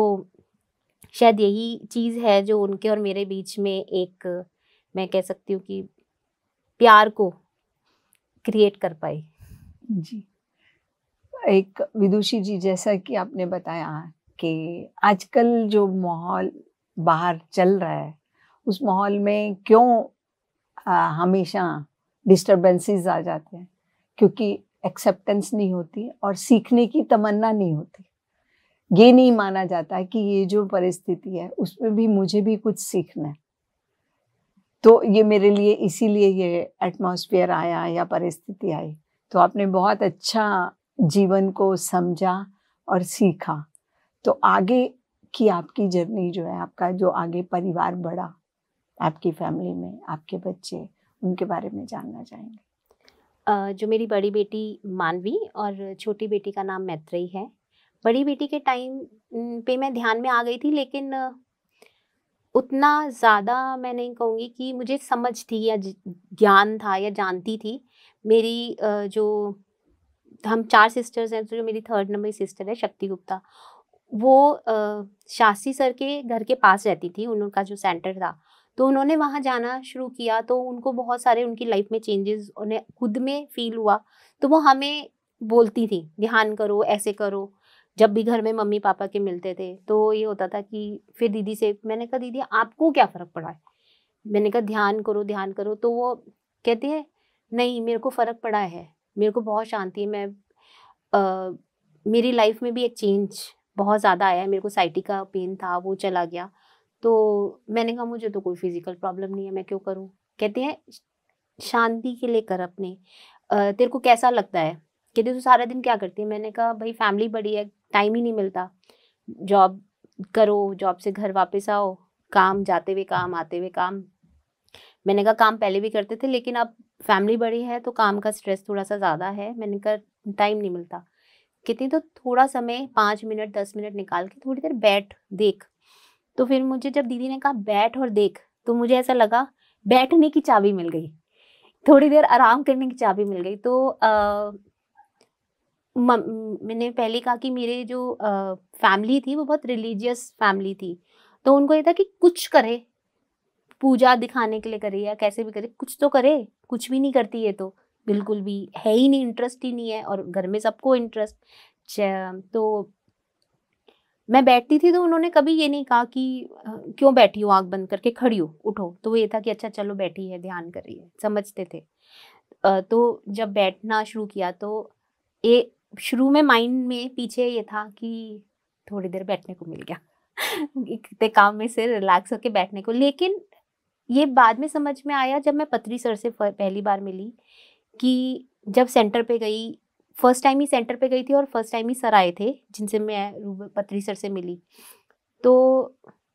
शायद यही चीज़ है जो उनके और मेरे बीच में एक मैं कह सकती हूँ कि प्यार को क्रिएट कर पाई जी एक विदुषी जी जैसा कि आपने बताया कि आजकल जो माहौल बाहर चल रहा है उस माहौल में क्यों आ, हमेशा डिस्टर्बेंसेस आ जाते हैं क्योंकि एक्सेप्टेंस नहीं होती और सीखने की तमन्ना नहीं होती ये नहीं माना जाता कि ये जो परिस्थिति है उसमें भी मुझे भी कुछ सीखना है तो ये मेरे लिए इसीलिए ये एटमॉस्फेयर आया या परिस्थिति आई तो आपने बहुत अच्छा जीवन को समझा और सीखा तो आगे की आपकी जर्नी जो है आपका जो आगे परिवार बढ़ा आपकी फैमिली में आपके बच्चे उनके बारे में जानना चाहेंगे जो मेरी बड़ी बेटी मानवी और छोटी बेटी का नाम मैत्रेयी है बड़ी बेटी के टाइम पे मैं ध्यान में आ गई थी लेकिन उतना ज़्यादा मैं नहीं कहूँगी कि मुझे समझ थी या ज्ञान था या जानती थी मेरी जो हम चार सिस्टर्स हैं तो जो मेरी थर्ड नंबर सिस्टर है शक्ति गुप्ता वो शास्त्री सर के घर के पास रहती थी उनका जो सेंटर था तो उन्होंने वहाँ जाना शुरू किया तो उनको बहुत सारे उनकी लाइफ में चेंजेस उन्हें खुद में फील हुआ तो वो हमें बोलती थी ध्यान करो ऐसे करो जब भी घर में मम्मी पापा के मिलते थे तो ये होता था कि फिर दीदी से मैंने कहा दीदी आपको क्या फ़र्क पड़ा है मैंने कहा ध्यान करो ध्यान करो तो वो कहते हैं नहीं मेरे को फ़र्क पड़ा है मेरे को बहुत शांति है मैं आ, मेरी लाइफ में भी एक चेंज बहुत ज़्यादा आया है मेरे को साइटी का पेन था वो चला गया तो मैंने कहा मुझे तो कोई फिजिकल प्रॉब्लम नहीं है मैं क्यों करूँ कहते हैं शांति के लिए कर अपने तेरे को कैसा लगता है कहते तू सारा दिन क्या करती है मैंने कहा भाई फैमिली बड़ी है टाइम ही नहीं मिलता जॉब करो जॉब से घर वापस आओ काम जाते हुए काम आते हुए काम मैंने कहा काम पहले भी करते थे लेकिन अब फैमिली बड़ी है तो काम का स्ट्रेस थोड़ा सा ज़्यादा है मैंने कहा टाइम नहीं मिलता कहती तो थोड़ा समय पाँच मिनट दस मिनट निकाल के थोड़ी देर बैठ देख तो फिर मुझे जब दीदी ने कहा बैठ और देख तो मुझे ऐसा लगा बैठने की चाबी मिल गई थोड़ी देर आराम करने की चाबी मिल गई तो आ, म, मैंने पहले कहा कि मेरे जो आ, फैमिली थी वो बहुत रिलीजियस फैमिली थी तो उनको ये था कि कुछ करे पूजा दिखाने के लिए करे या कैसे भी करे कुछ तो करे कुछ भी नहीं करती है तो बिल्कुल भी है ही नहीं इंटरेस्ट ही नहीं है और घर में सबको इंटरेस्ट तो मैं बैठती थी तो उन्होंने कभी ये नहीं कहा कि क्यों बैठी हो आँख बंद करके खड़ी हो उठो तो वो ये था कि अच्छा चलो बैठी है ध्यान कर रही है समझते थे तो जब बैठना शुरू किया तो ये शुरू में माइंड में पीछे ये था कि थोड़ी देर बैठने को मिल गया इतने काम में से रिलैक्स होके बैठने को लेकिन ये बाद में समझ में आया जब मैं पत्री सर से पहली बार मिली कि जब सेंटर पे गई फर्स्ट टाइम ही सेंटर पे गई थी और फर्स्ट टाइम ही सर आए थे जिनसे मैं पत्री सर से मिली तो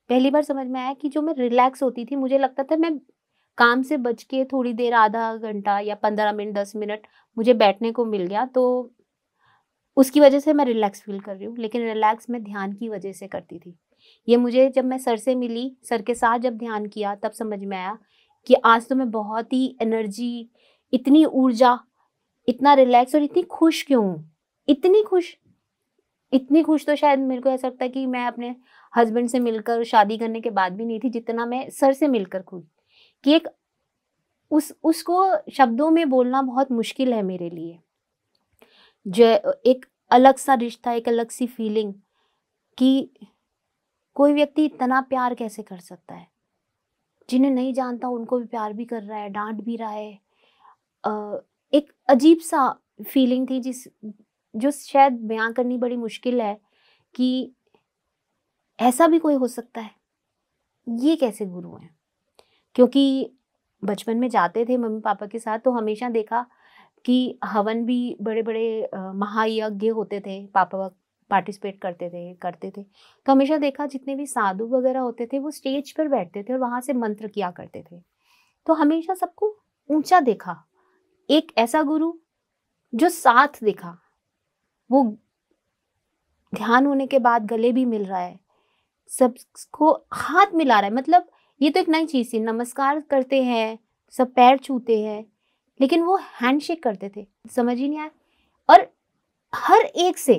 पहली बार समझ में आया कि जो मैं रिलैक्स होती थी मुझे लगता था मैं काम से बच के थोड़ी देर आधा घंटा या पंद्रह मिनट दस मिनट मुझे बैठने को मिल गया तो उसकी वजह से मैं रिलैक्स फील कर रही हूँ लेकिन रिलैक्स मैं ध्यान की वजह से करती थी ये मुझे जब मैं सर से मिली सर के साथ जब ध्यान किया तब समझ में आया कि आज तो मैं बहुत ही एनर्जी इतनी ऊर्जा इतना रिलैक्स और इतनी खुश क्यों हूँ इतनी खुश इतनी खुश तो शायद मेरे को ऐसा लगता है कि मैं अपने हस्बैंड से मिलकर शादी करने के बाद भी नहीं थी जितना मैं सर से मिलकर खुश कि एक उस उसको शब्दों में बोलना बहुत मुश्किल है मेरे लिए जो एक अलग सा रिश्ता एक अलग सी फीलिंग कि कोई व्यक्ति इतना प्यार कैसे कर सकता है जिन्हें नहीं जानता उनको भी प्यार भी कर रहा है डांट भी रहा है एक अजीब सा फीलिंग थी जिस जो शायद बयां करनी बड़ी मुश्किल है कि ऐसा भी कोई हो सकता है ये कैसे गुरु हैं क्योंकि बचपन में जाते थे मम्मी पापा के साथ तो हमेशा देखा कि हवन भी बड़े बड़े महायज्ञ होते थे पापा पार्टिसिपेट करते थे करते थे तो हमेशा देखा जितने भी साधु वगैरह होते थे वो स्टेज पर बैठते थे और वहाँ से मंत्र किया करते थे तो हमेशा सबको ऊंचा देखा एक ऐसा गुरु जो साथ दिखा वो ध्यान होने के बाद गले भी मिल रहा है सबको हाथ मिला रहा है मतलब ये तो एक नई चीज़ थी नमस्कार करते हैं सब पैर छूते हैं लेकिन वो हैंडशेक करते थे समझ ही नहीं आया और हर एक से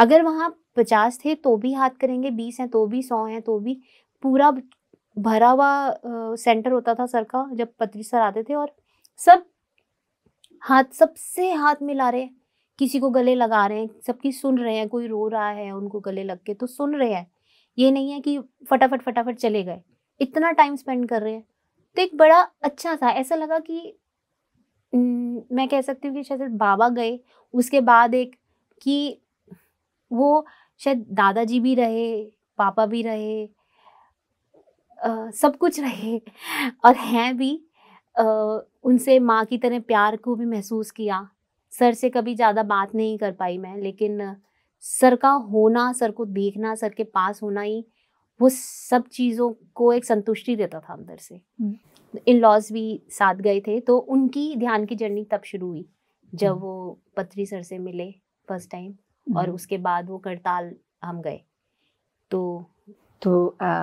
अगर वहाँ पचास थे तो भी हाथ करेंगे बीस हैं तो भी सौ हैं तो भी पूरा भरा हुआ सेंटर होता था सर का जब पत्री सर आते थे और सब हाथ सबसे हाथ मिला रहे हैं किसी को गले लगा रहे हैं सबकी सुन रहे हैं कोई रो रहा है उनको गले लग के तो सुन रहे हैं ये नहीं है कि फटाफट फटाफट चले गए इतना टाइम स्पेंड कर रहे हैं तो एक बड़ा अच्छा था ऐसा लगा कि मैं कह सकती हूँ कि शायद बाबा गए उसके बाद एक कि वो शायद दादाजी भी रहे पापा भी रहे आ, सब कुछ रहे और हैं भी आ, उनसे माँ की तरह प्यार को भी महसूस किया सर से कभी ज़्यादा बात नहीं कर पाई मैं लेकिन सर का होना सर को देखना सर के पास होना ही वो सब चीज़ों को एक संतुष्टि देता था अंदर से हम्म। इन लॉज भी साथ गए थे तो उनकी ध्यान की जर्नी तब शुरू हुई जब हम्म। वो पत्री सर से मिले फर्स्ट टाइम और हम्म। उसके बाद वो करताल हम गए तो तो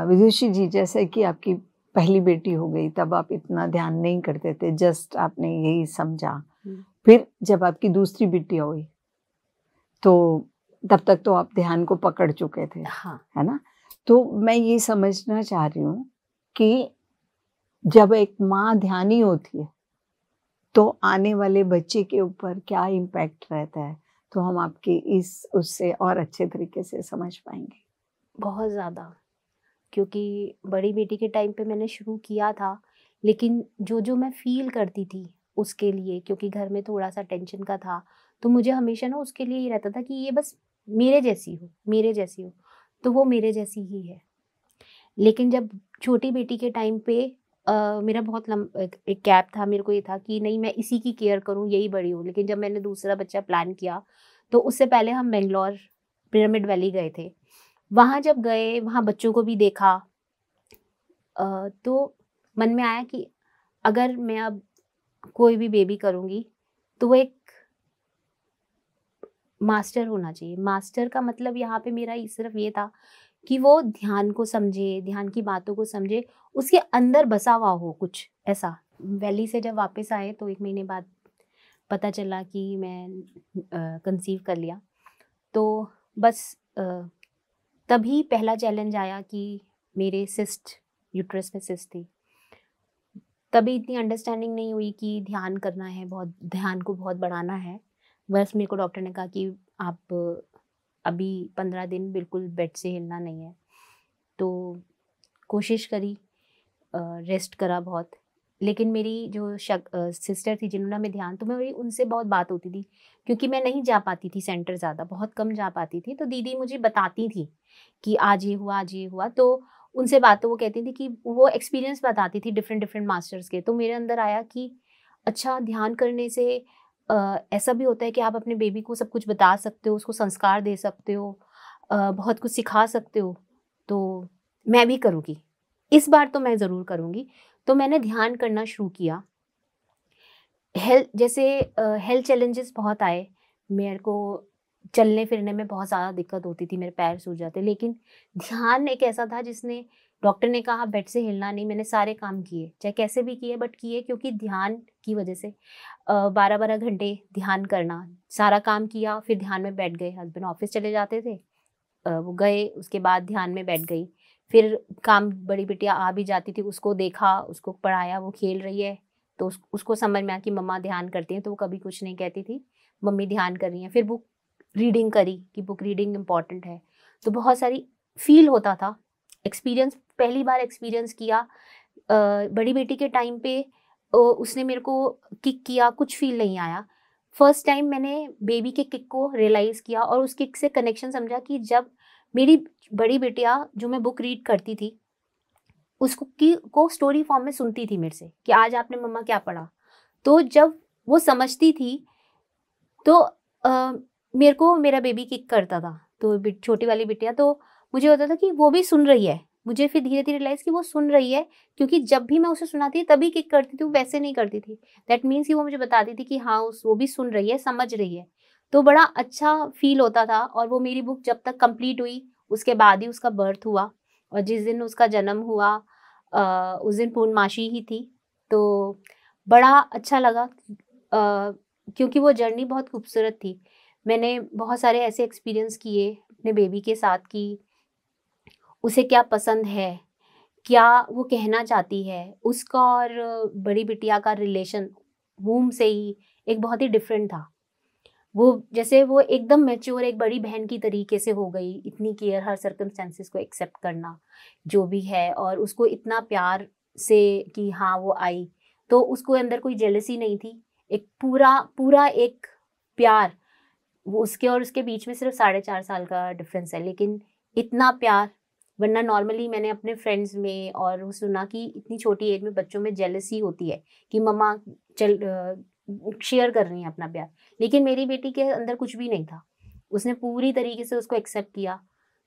विदुषी जी जैसे कि आपकी पहली बेटी हो गई तब आप इतना ध्यान नहीं करते थे जस्ट आपने यही समझा हम्म। फिर जब आपकी दूसरी बेटी हुई तो तब तक तो आप ध्यान को पकड़ चुके थे हाँ. है ना तो मैं ये समझना चाह रही हूँ कि जब एक माँ ध्यानी होती है तो आने वाले बच्चे के ऊपर क्या इम्पैक्ट रहता है तो हम आपके इस उससे और अच्छे तरीके से समझ पाएंगे बहुत ज़्यादा क्योंकि बड़ी बेटी के टाइम पे मैंने शुरू किया था लेकिन जो जो मैं फील करती थी उसके लिए क्योंकि घर में थोड़ा सा टेंशन का था तो मुझे हमेशा ना उसके लिए ये रहता था कि ये बस मेरे जैसी हो मेरे जैसी हो तो वो मेरे जैसी ही है लेकिन जब छोटी बेटी के टाइम पे Uh, मेरा बहुत लंब एक कैप था मेरे को ये था कि नहीं मैं इसी की केयर करूँ यही बड़ी हूँ लेकिन जब मैंने दूसरा बच्चा प्लान किया तो उससे पहले हम बेंगलोर पिरामिड वैली गए थे वहाँ जब गए वहाँ बच्चों को भी देखा तो मन में आया कि अगर मैं अब कोई भी बेबी करूँगी तो वो एक मास्टर होना चाहिए मास्टर का मतलब यहाँ पे मेरा सिर्फ ये था कि वो ध्यान को समझे ध्यान की बातों को समझे उसके अंदर बसा हुआ हो कुछ ऐसा वैली से जब वापस आए तो एक महीने बाद पता चला कि मैं कंसीव कर लिया तो बस आ, तभी पहला चैलेंज आया कि मेरे सिस्ट यूट्रस में सिस्ट थी तभी इतनी अंडरस्टैंडिंग नहीं हुई कि ध्यान करना है बहुत ध्यान को बहुत बढ़ाना है बस मेरे को डॉक्टर ने कहा कि आप अभी पंद्रह दिन बिल्कुल बेड से हिलना नहीं है तो कोशिश करी रेस्ट करा बहुत लेकिन मेरी जो शक, सिस्टर थी जिन्होंने हमें ध्यान तो मेरी उनसे बहुत बात होती थी क्योंकि मैं नहीं जा पाती थी सेंटर ज़्यादा बहुत कम जा पाती थी तो दीदी मुझे बताती थी कि आज ये हुआ आज ये हुआ तो उनसे बात तो वो कहती थी कि वो एक्सपीरियंस बताती थी डिफरेंट डिफरेंट मास्टर्स के तो मेरे अंदर आया कि अच्छा ध्यान करने से आ, ऐसा भी होता है कि आप अपने बेबी को सब कुछ बता सकते हो उसको संस्कार दे सकते हो आ, बहुत कुछ सिखा सकते हो तो मैं भी करूँगी इस बार तो मैं ज़रूर करूँगी तो मैंने ध्यान करना शुरू किया हेल्थ जैसे हेल्थ चैलेंजेस बहुत आए मेरे को चलने फिरने में बहुत ज़्यादा दिक्कत होती थी मेरे पैर सूज जाते लेकिन ध्यान एक ऐसा था जिसने डॉक्टर ने कहा बेड से हिलना नहीं मैंने सारे काम किए चाहे कैसे भी किए बट किए क्योंकि ध्यान की वजह से बारह बारह घंटे ध्यान करना सारा काम किया फिर ध्यान में बैठ गए हस्बैंड ऑफिस चले जाते थे वो गए उसके बाद ध्यान में बैठ गई फिर काम बड़ी बिटिया आ भी जाती थी उसको देखा उसको पढ़ाया वो खेल रही है तो उस, उसको समझ में आया कि मम्मा ध्यान करती हैं तो वो कभी कुछ नहीं कहती थी मम्मी ध्यान कर रही हैं फिर बुक रीडिंग करी कि बुक रीडिंग इम्पॉर्टेंट है तो बहुत सारी फील होता था एक्सपीरियंस पहली बार एक्सपीरियंस किया बड़ी बेटी के टाइम पे उसने मेरे को किक किया कुछ फील नहीं आया फर्स्ट टाइम मैंने बेबी के किक को रियलाइज़ किया और उस किक से कनेक्शन समझा कि जब मेरी बड़ी बेटिया जो मैं बुक रीड करती थी उसको की को स्टोरी फॉर्म में सुनती थी मेरे से कि आज आपने मम्मा क्या पढ़ा तो जब वो समझती थी तो आ, मेरे को मेरा बेबी किक करता था तो छोटी वाली बिटिया तो मुझे होता था कि वो भी सुन रही है मुझे फिर धीरे धीरे रियलाइज़ कि वो सुन रही है क्योंकि जब भी मैं उसे सुनाती तभी किक करती थी वो वैसे नहीं करती थी दैट मीन्स कि वो मुझे बताती थी कि हाँ उस वो भी सुन रही है समझ रही है तो बड़ा अच्छा फील होता था और वो मेरी बुक जब तक कंप्लीट हुई उसके बाद ही उसका बर्थ हुआ और जिस दिन उसका जन्म हुआ आ, उस दिन पूर्णमाशी ही थी तो बड़ा अच्छा लगा आ, क्योंकि वो जर्नी बहुत खूबसूरत थी मैंने बहुत सारे ऐसे एक्सपीरियंस किए अपने बेबी के साथ कि उसे क्या पसंद है क्या वो कहना चाहती है उसका और बड़ी बिटिया का रिलेशन वूम से ही एक बहुत ही डिफरेंट था वो जैसे वो एकदम मेच्योर एक बड़ी बहन की तरीके से हो गई इतनी केयर हर सर्कमस्टेंसेस को एक्सेप्ट करना जो भी है और उसको इतना प्यार से कि हाँ वो आई तो उसको अंदर कोई जेलसी नहीं थी एक पूरा पूरा एक प्यार वो उसके और उसके बीच में सिर्फ साढ़े चार साल का डिफरेंस है लेकिन इतना प्यार वरना नॉर्मली मैंने अपने फ्रेंड्स में और वो सुना कि इतनी छोटी एज में बच्चों में जेलसी होती है कि मम्मा चल शेयर कर रही हैं अपना प्यार लेकिन मेरी बेटी के अंदर कुछ भी नहीं था उसने पूरी तरीके से उसको एक्सेप्ट किया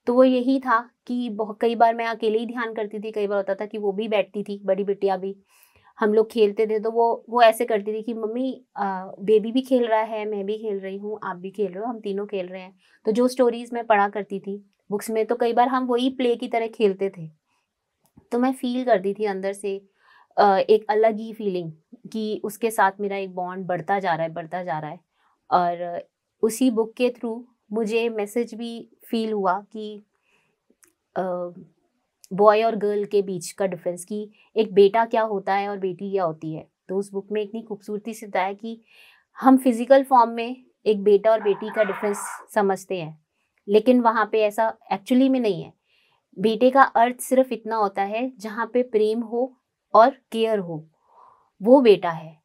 तो वो यही था कि बहुत कई बार मैं अकेले ही ध्यान करती थी कई बार होता था कि वो भी बैठती थी बड़ी बेटिया भी हम लोग खेलते थे तो वो वो ऐसे करती थी कि मम्मी बेबी भी खेल रहा है मैं भी खेल रही हूँ आप भी खेल रहे हो हम तीनों खेल रहे हैं तो जो स्टोरीज मैं पढ़ा करती थी बुक्स में तो कई बार हम वही प्ले की तरह खेलते थे तो मैं फील करती थी अंदर से एक अलग ही फीलिंग कि उसके साथ मेरा एक बॉन्ड बढ़ता जा रहा है बढ़ता जा रहा है और उसी बुक के थ्रू मुझे मैसेज भी फील हुआ कि बॉय और गर्ल के बीच का डिफरेंस कि एक बेटा क्या होता है और बेटी क्या होती है तो उस बुक में इतनी खूबसूरती से बताया कि हम फिज़िकल फॉर्म में एक बेटा और बेटी का डिफरेंस समझते हैं लेकिन वहाँ पे ऐसा एक्चुअली में नहीं है बेटे का अर्थ सिर्फ इतना होता है जहाँ पे प्रेम हो और केयर हो वो बेटा है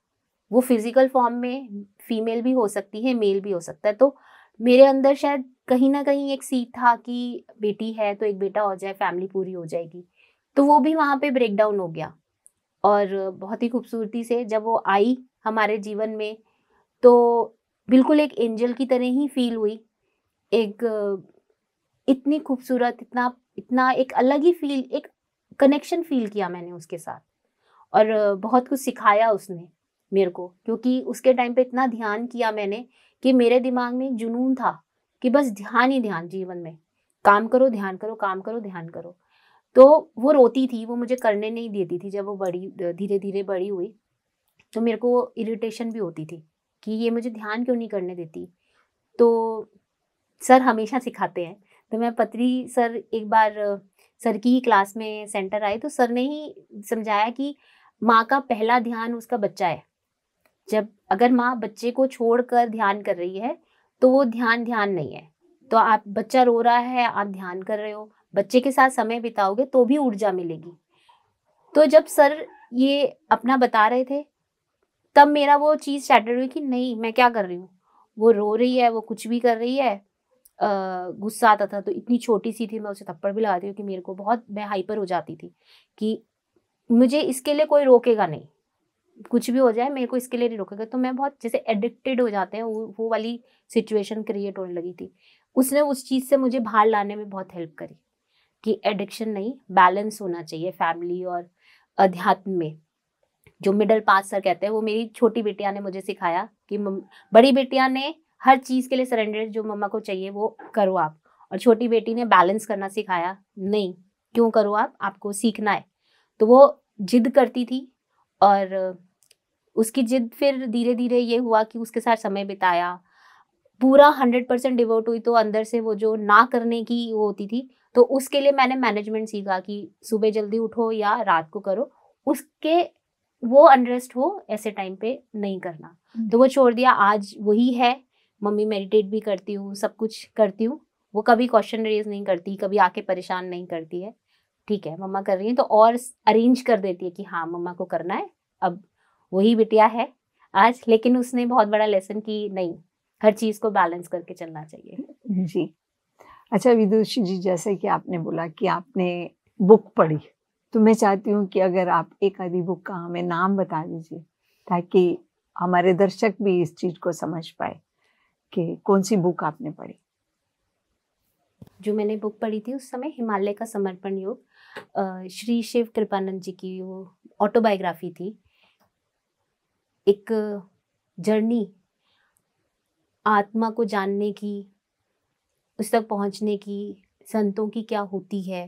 वो फिजिकल फॉर्म में फीमेल भी हो सकती है मेल भी हो सकता है तो मेरे अंदर शायद कहीं ना कहीं एक सीट था कि बेटी है तो एक बेटा हो जाए फैमिली पूरी हो जाएगी तो वो भी वहाँ पे ब्रेक डाउन हो गया और बहुत ही खूबसूरती से जब वो आई हमारे जीवन में तो बिल्कुल एक एंजल की तरह ही फील हुई एक इतनी खूबसूरत इतना इतना एक अलग ही फील एक कनेक्शन फील किया मैंने उसके साथ और बहुत कुछ सिखाया उसने मेरे को क्योंकि उसके टाइम पे इतना ध्यान किया मैंने कि मेरे दिमाग में जुनून था कि बस ध्यान ही ध्यान जीवन में काम करो ध्यान करो काम करो ध्यान करो तो वो रोती थी वो मुझे करने नहीं देती थी जब वो बड़ी धीरे धीरे बड़ी हुई तो मेरे को इरिटेशन भी होती थी कि ये मुझे ध्यान क्यों नहीं करने देती तो सर हमेशा सिखाते हैं तो मैं पत्री सर एक बार सर की ही क्लास में सेंटर आए तो सर ने ही समझाया कि माँ का पहला ध्यान उसका बच्चा है जब अगर माँ बच्चे को छोड़कर ध्यान कर रही है तो वो ध्यान ध्यान नहीं है तो आप बच्चा रो रहा है आप ध्यान कर रहे हो बच्चे के साथ समय बिताओगे तो भी ऊर्जा मिलेगी तो जब सर ये अपना बता रहे थे तब मेरा वो चीज़ स्टैटर्ड हुई कि नहीं मैं क्या कर रही हूँ वो रो रही है वो कुछ भी कर रही है गुस्सा आता था तो इतनी छोटी सी थी मैं उसे थप्पड़ भी लगाती हूँ कि मेरे को बहुत मैं हाइपर हो जाती थी कि मुझे इसके लिए कोई रोकेगा नहीं कुछ भी हो जाए मेरे को इसके लिए नहीं रोकेगा तो मैं बहुत जैसे एडिक्टेड हो जाते हैं वो वो वाली सिचुएशन क्रिएट होने लगी थी उसने उस चीज़ से मुझे बाहर लाने में बहुत हेल्प करी कि एडिक्शन नहीं बैलेंस होना चाहिए फैमिली और अध्यात्म में जो मिडल पास सर कहते हैं वो मेरी छोटी बेटिया ने मुझे सिखाया कि बड़ी बेटिया ने हर चीज़ के लिए सरेंडर जो मम्मा को चाहिए वो करो आप और छोटी बेटी ने बैलेंस करना सिखाया नहीं क्यों करो आप आपको सीखना है तो वो जिद करती थी और उसकी जिद फिर धीरे धीरे ये हुआ कि उसके साथ समय बिताया पूरा हंड्रेड परसेंट डिवोट हुई तो अंदर से वो जो ना करने की वो होती थी तो उसके लिए मैंने मैनेजमेंट सीखा कि सुबह जल्दी उठो या रात को करो उसके वो अनरेस्ट हो ऐसे टाइम पे नहीं करना हम्म। तो वो छोड़ दिया आज वही है मम्मी मेडिटेट भी करती हूँ सब कुछ करती हूँ वो कभी क्वेश्चन रेज नहीं करती कभी आके परेशान नहीं करती है ठीक है मम्मा कर रही है तो और अरेंज कर देती है कि हाँ मम्मा को करना है अब वही बिटिया है आज लेकिन उसने बहुत बड़ा लेसन की नहीं हर चीज़ को बैलेंस करके चलना चाहिए जी अच्छा विदुषी जी जैसे कि आपने बोला कि आपने बुक पढ़ी तो मैं चाहती हूँ कि अगर आप एक आधी बुक का हमें नाम बता दीजिए ताकि हमारे दर्शक भी इस चीज़ को समझ पाए कि कौन सी बुक आपने पढ़ी जो मैंने बुक पढ़ी थी उस समय हिमालय का समर्पण योग श्री शिव कृपानंद जी की वो ऑटोबायोग्राफी थी एक जर्नी आत्मा को जानने की उस तक पहुंचने की संतों की क्या होती है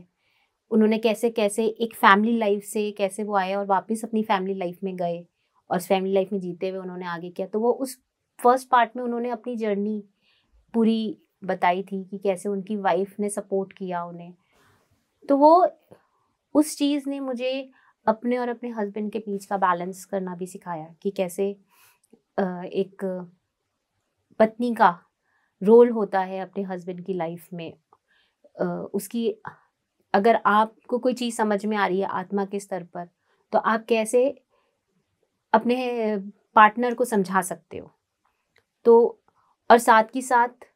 उन्होंने कैसे कैसे एक फैमिली लाइफ से कैसे वो आए और वापस अपनी फैमिली लाइफ में गए और फैमिली लाइफ में जीते हुए उन्होंने आगे किया तो वो उस फर्स्ट पार्ट में उन्होंने अपनी जर्नी पूरी बताई थी कि कैसे उनकी वाइफ ने सपोर्ट किया उन्हें तो वो उस चीज़ ने मुझे अपने और अपने हस्बैंड के बीच का बैलेंस करना भी सिखाया कि कैसे एक पत्नी का रोल होता है अपने हस्बैंड की लाइफ में उसकी अगर आपको कोई चीज़ समझ में आ रही है आत्मा के स्तर पर तो आप कैसे अपने पार्टनर को समझा सकते हो तो और साथ ही साथ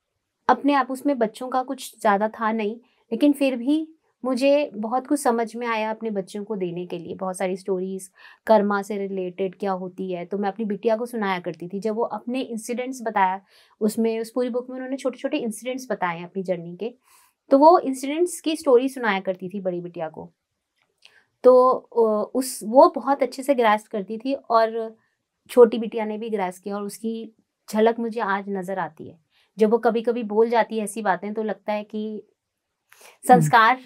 अपने आप उसमें बच्चों का कुछ ज़्यादा था नहीं लेकिन फिर भी मुझे बहुत कुछ समझ में आया अपने बच्चों को देने के लिए बहुत सारी स्टोरीज कर्मा से रिलेटेड क्या होती है तो मैं अपनी बिटिया को सुनाया करती थी जब वो अपने इंसिडेंट्स बताया उसमें उस पूरी बुक में उन्होंने छोटे छोटे इंसिडेंट्स बताए अपनी जर्नी के तो वो इंसिडेंट्स की स्टोरी सुनाया करती थी बड़ी बिटिया को तो उस वो बहुत अच्छे से ग्रास करती थी और छोटी बिटिया ने भी ग्रास किया और उसकी झलक मुझे आज नज़र आती है जब वो कभी कभी बोल जाती है ऐसी बातें तो लगता है कि हम्म। संस्कार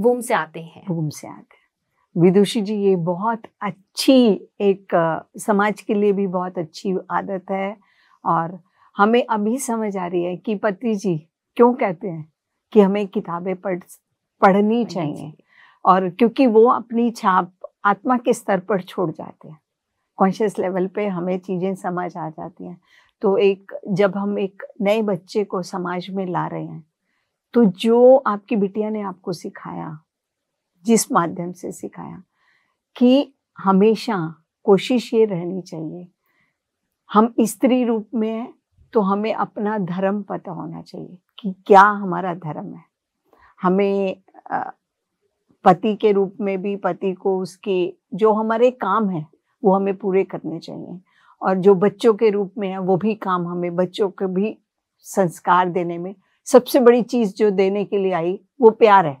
वोम से आते हैं वोम से आते हैं विदुषी जी ये बहुत अच्छी एक समाज के लिए भी बहुत अच्छी आदत है और हमें अभी समझ आ रही है कि पति जी क्यों कहते हैं कि हमें किताबें पढ़ पढ़नी चाहिए और क्योंकि वो अपनी छाप आत्मा के स्तर पर छोड़ जाते हैं कॉन्शियस लेवल पे हमें चीज़ें समझ आ जाती हैं तो एक जब हम एक नए बच्चे को समाज में ला रहे हैं तो जो आपकी बिटिया ने आपको सिखाया जिस माध्यम से सिखाया कि हमेशा कोशिश ये रहनी चाहिए हम स्त्री रूप में हैं तो हमें अपना धर्म पता होना चाहिए कि क्या हमारा धर्म है हमें पति के रूप में भी पति को उसके जो हमारे काम है वो हमें पूरे करने चाहिए और जो बच्चों के रूप में है वो भी काम हमें बच्चों के भी संस्कार देने में सबसे बड़ी चीज जो देने के लिए आई वो प्यार है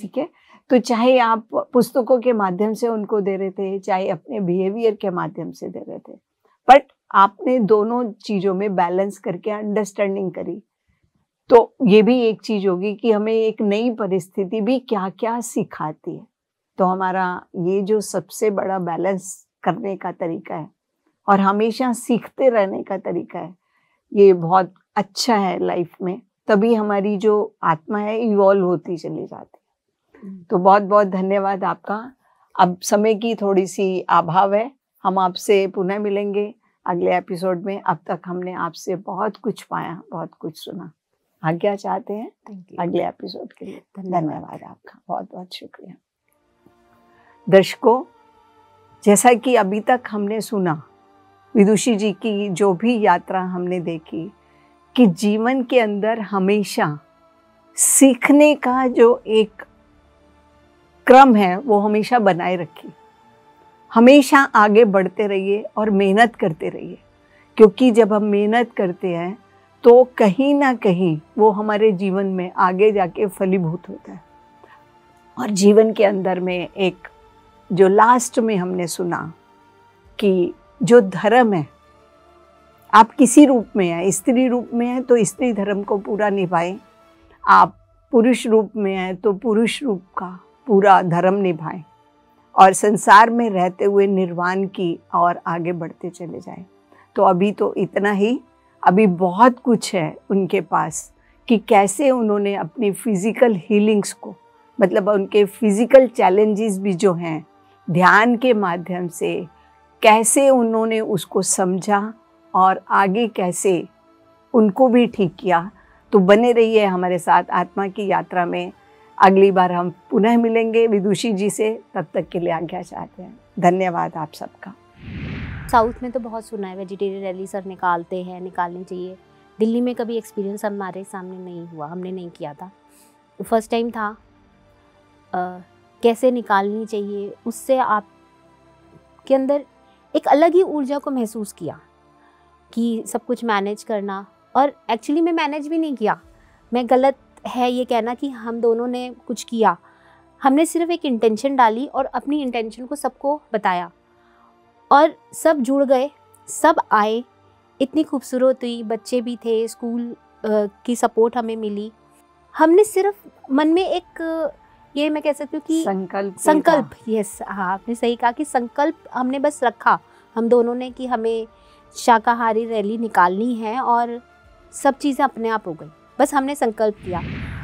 ठीक है तो चाहे आप पुस्तकों के माध्यम से उनको दे रहे थे चाहे अपने बिहेवियर के माध्यम से दे रहे थे बट आपने दोनों चीज़ों में बैलेंस करके अंडरस्टैंडिंग करी तो ये भी एक चीज़ होगी कि हमें एक नई परिस्थिति भी क्या क्या सिखाती है तो हमारा ये जो सबसे बड़ा बैलेंस करने का तरीका है और हमेशा सीखते रहने का तरीका है ये बहुत अच्छा है लाइफ में तभी हमारी जो आत्मा है इवॉल्व होती चली जाती है हम्म। तो बहुत बहुत धन्यवाद आपका अब समय की थोड़ी सी अभाव है हम आपसे पुनः मिलेंगे अगले एपिसोड में अब तक हमने आपसे बहुत कुछ पाया बहुत कुछ सुना आज्ञा चाहते हैं अगले एपिसोड के लिए धन्यवाद आपका बहुत बहुत शुक्रिया दर्शकों जैसा कि अभी तक हमने सुना विदुषी जी की जो भी यात्रा हमने देखी कि जीवन के अंदर हमेशा सीखने का जो एक क्रम है वो हमेशा बनाए रखिए हमेशा आगे बढ़ते रहिए और मेहनत करते रहिए क्योंकि जब हम मेहनत करते हैं तो कहीं ना कहीं वो हमारे जीवन में आगे जाके फलीभूत होता है और जीवन के अंदर में एक जो लास्ट में हमने सुना कि जो धर्म है आप किसी रूप में हैं स्त्री रूप में हैं तो स्त्री धर्म को पूरा निभाएं आप पुरुष रूप में हैं तो पुरुष रूप का पूरा धर्म निभाएं और संसार में रहते हुए निर्वाण की और आगे बढ़ते चले जाएं तो अभी तो इतना ही अभी बहुत कुछ है उनके पास कि कैसे उन्होंने अपनी फिज़िकल हीलिंग्स को मतलब उनके फिज़िकल चैलेंजेस भी जो हैं ध्यान के माध्यम से कैसे उन्होंने उसको समझा और आगे कैसे उनको भी ठीक किया तो बने रहिए हमारे साथ आत्मा की यात्रा में अगली बार हम पुनः मिलेंगे विदुषी जी से तब तक के लिए आज्ञा चाहते हैं धन्यवाद आप सबका साउथ में तो बहुत सुना है वेजिटेरियन रैली सर निकालते हैं निकालनी चाहिए दिल्ली में कभी एक्सपीरियंस हमारे सामने नहीं हुआ हमने नहीं किया था फर्स्ट टाइम था आ, कैसे निकालनी चाहिए उससे आप के अंदर एक अलग ही ऊर्जा को महसूस किया कि सब कुछ मैनेज करना और एक्चुअली मैं मैनेज भी नहीं किया मैं गलत है ये कहना कि हम दोनों ने कुछ किया हमने सिर्फ एक इंटेंशन डाली और अपनी इंटेंशन को सबको बताया और सब जुड़ गए सब आए इतनी खूबसूरत हुई बच्चे भी थे स्कूल की सपोर्ट हमें मिली हमने सिर्फ मन में एक ये मैं कह सकती हूँ कि संकल्प संकल्प यस हाँ आपने सही कहा कि संकल्प हमने बस रखा हम दोनों ने कि हमें शाकाहारी रैली निकालनी है और सब चीज़ें अपने आप हो गई बस हमने संकल्प किया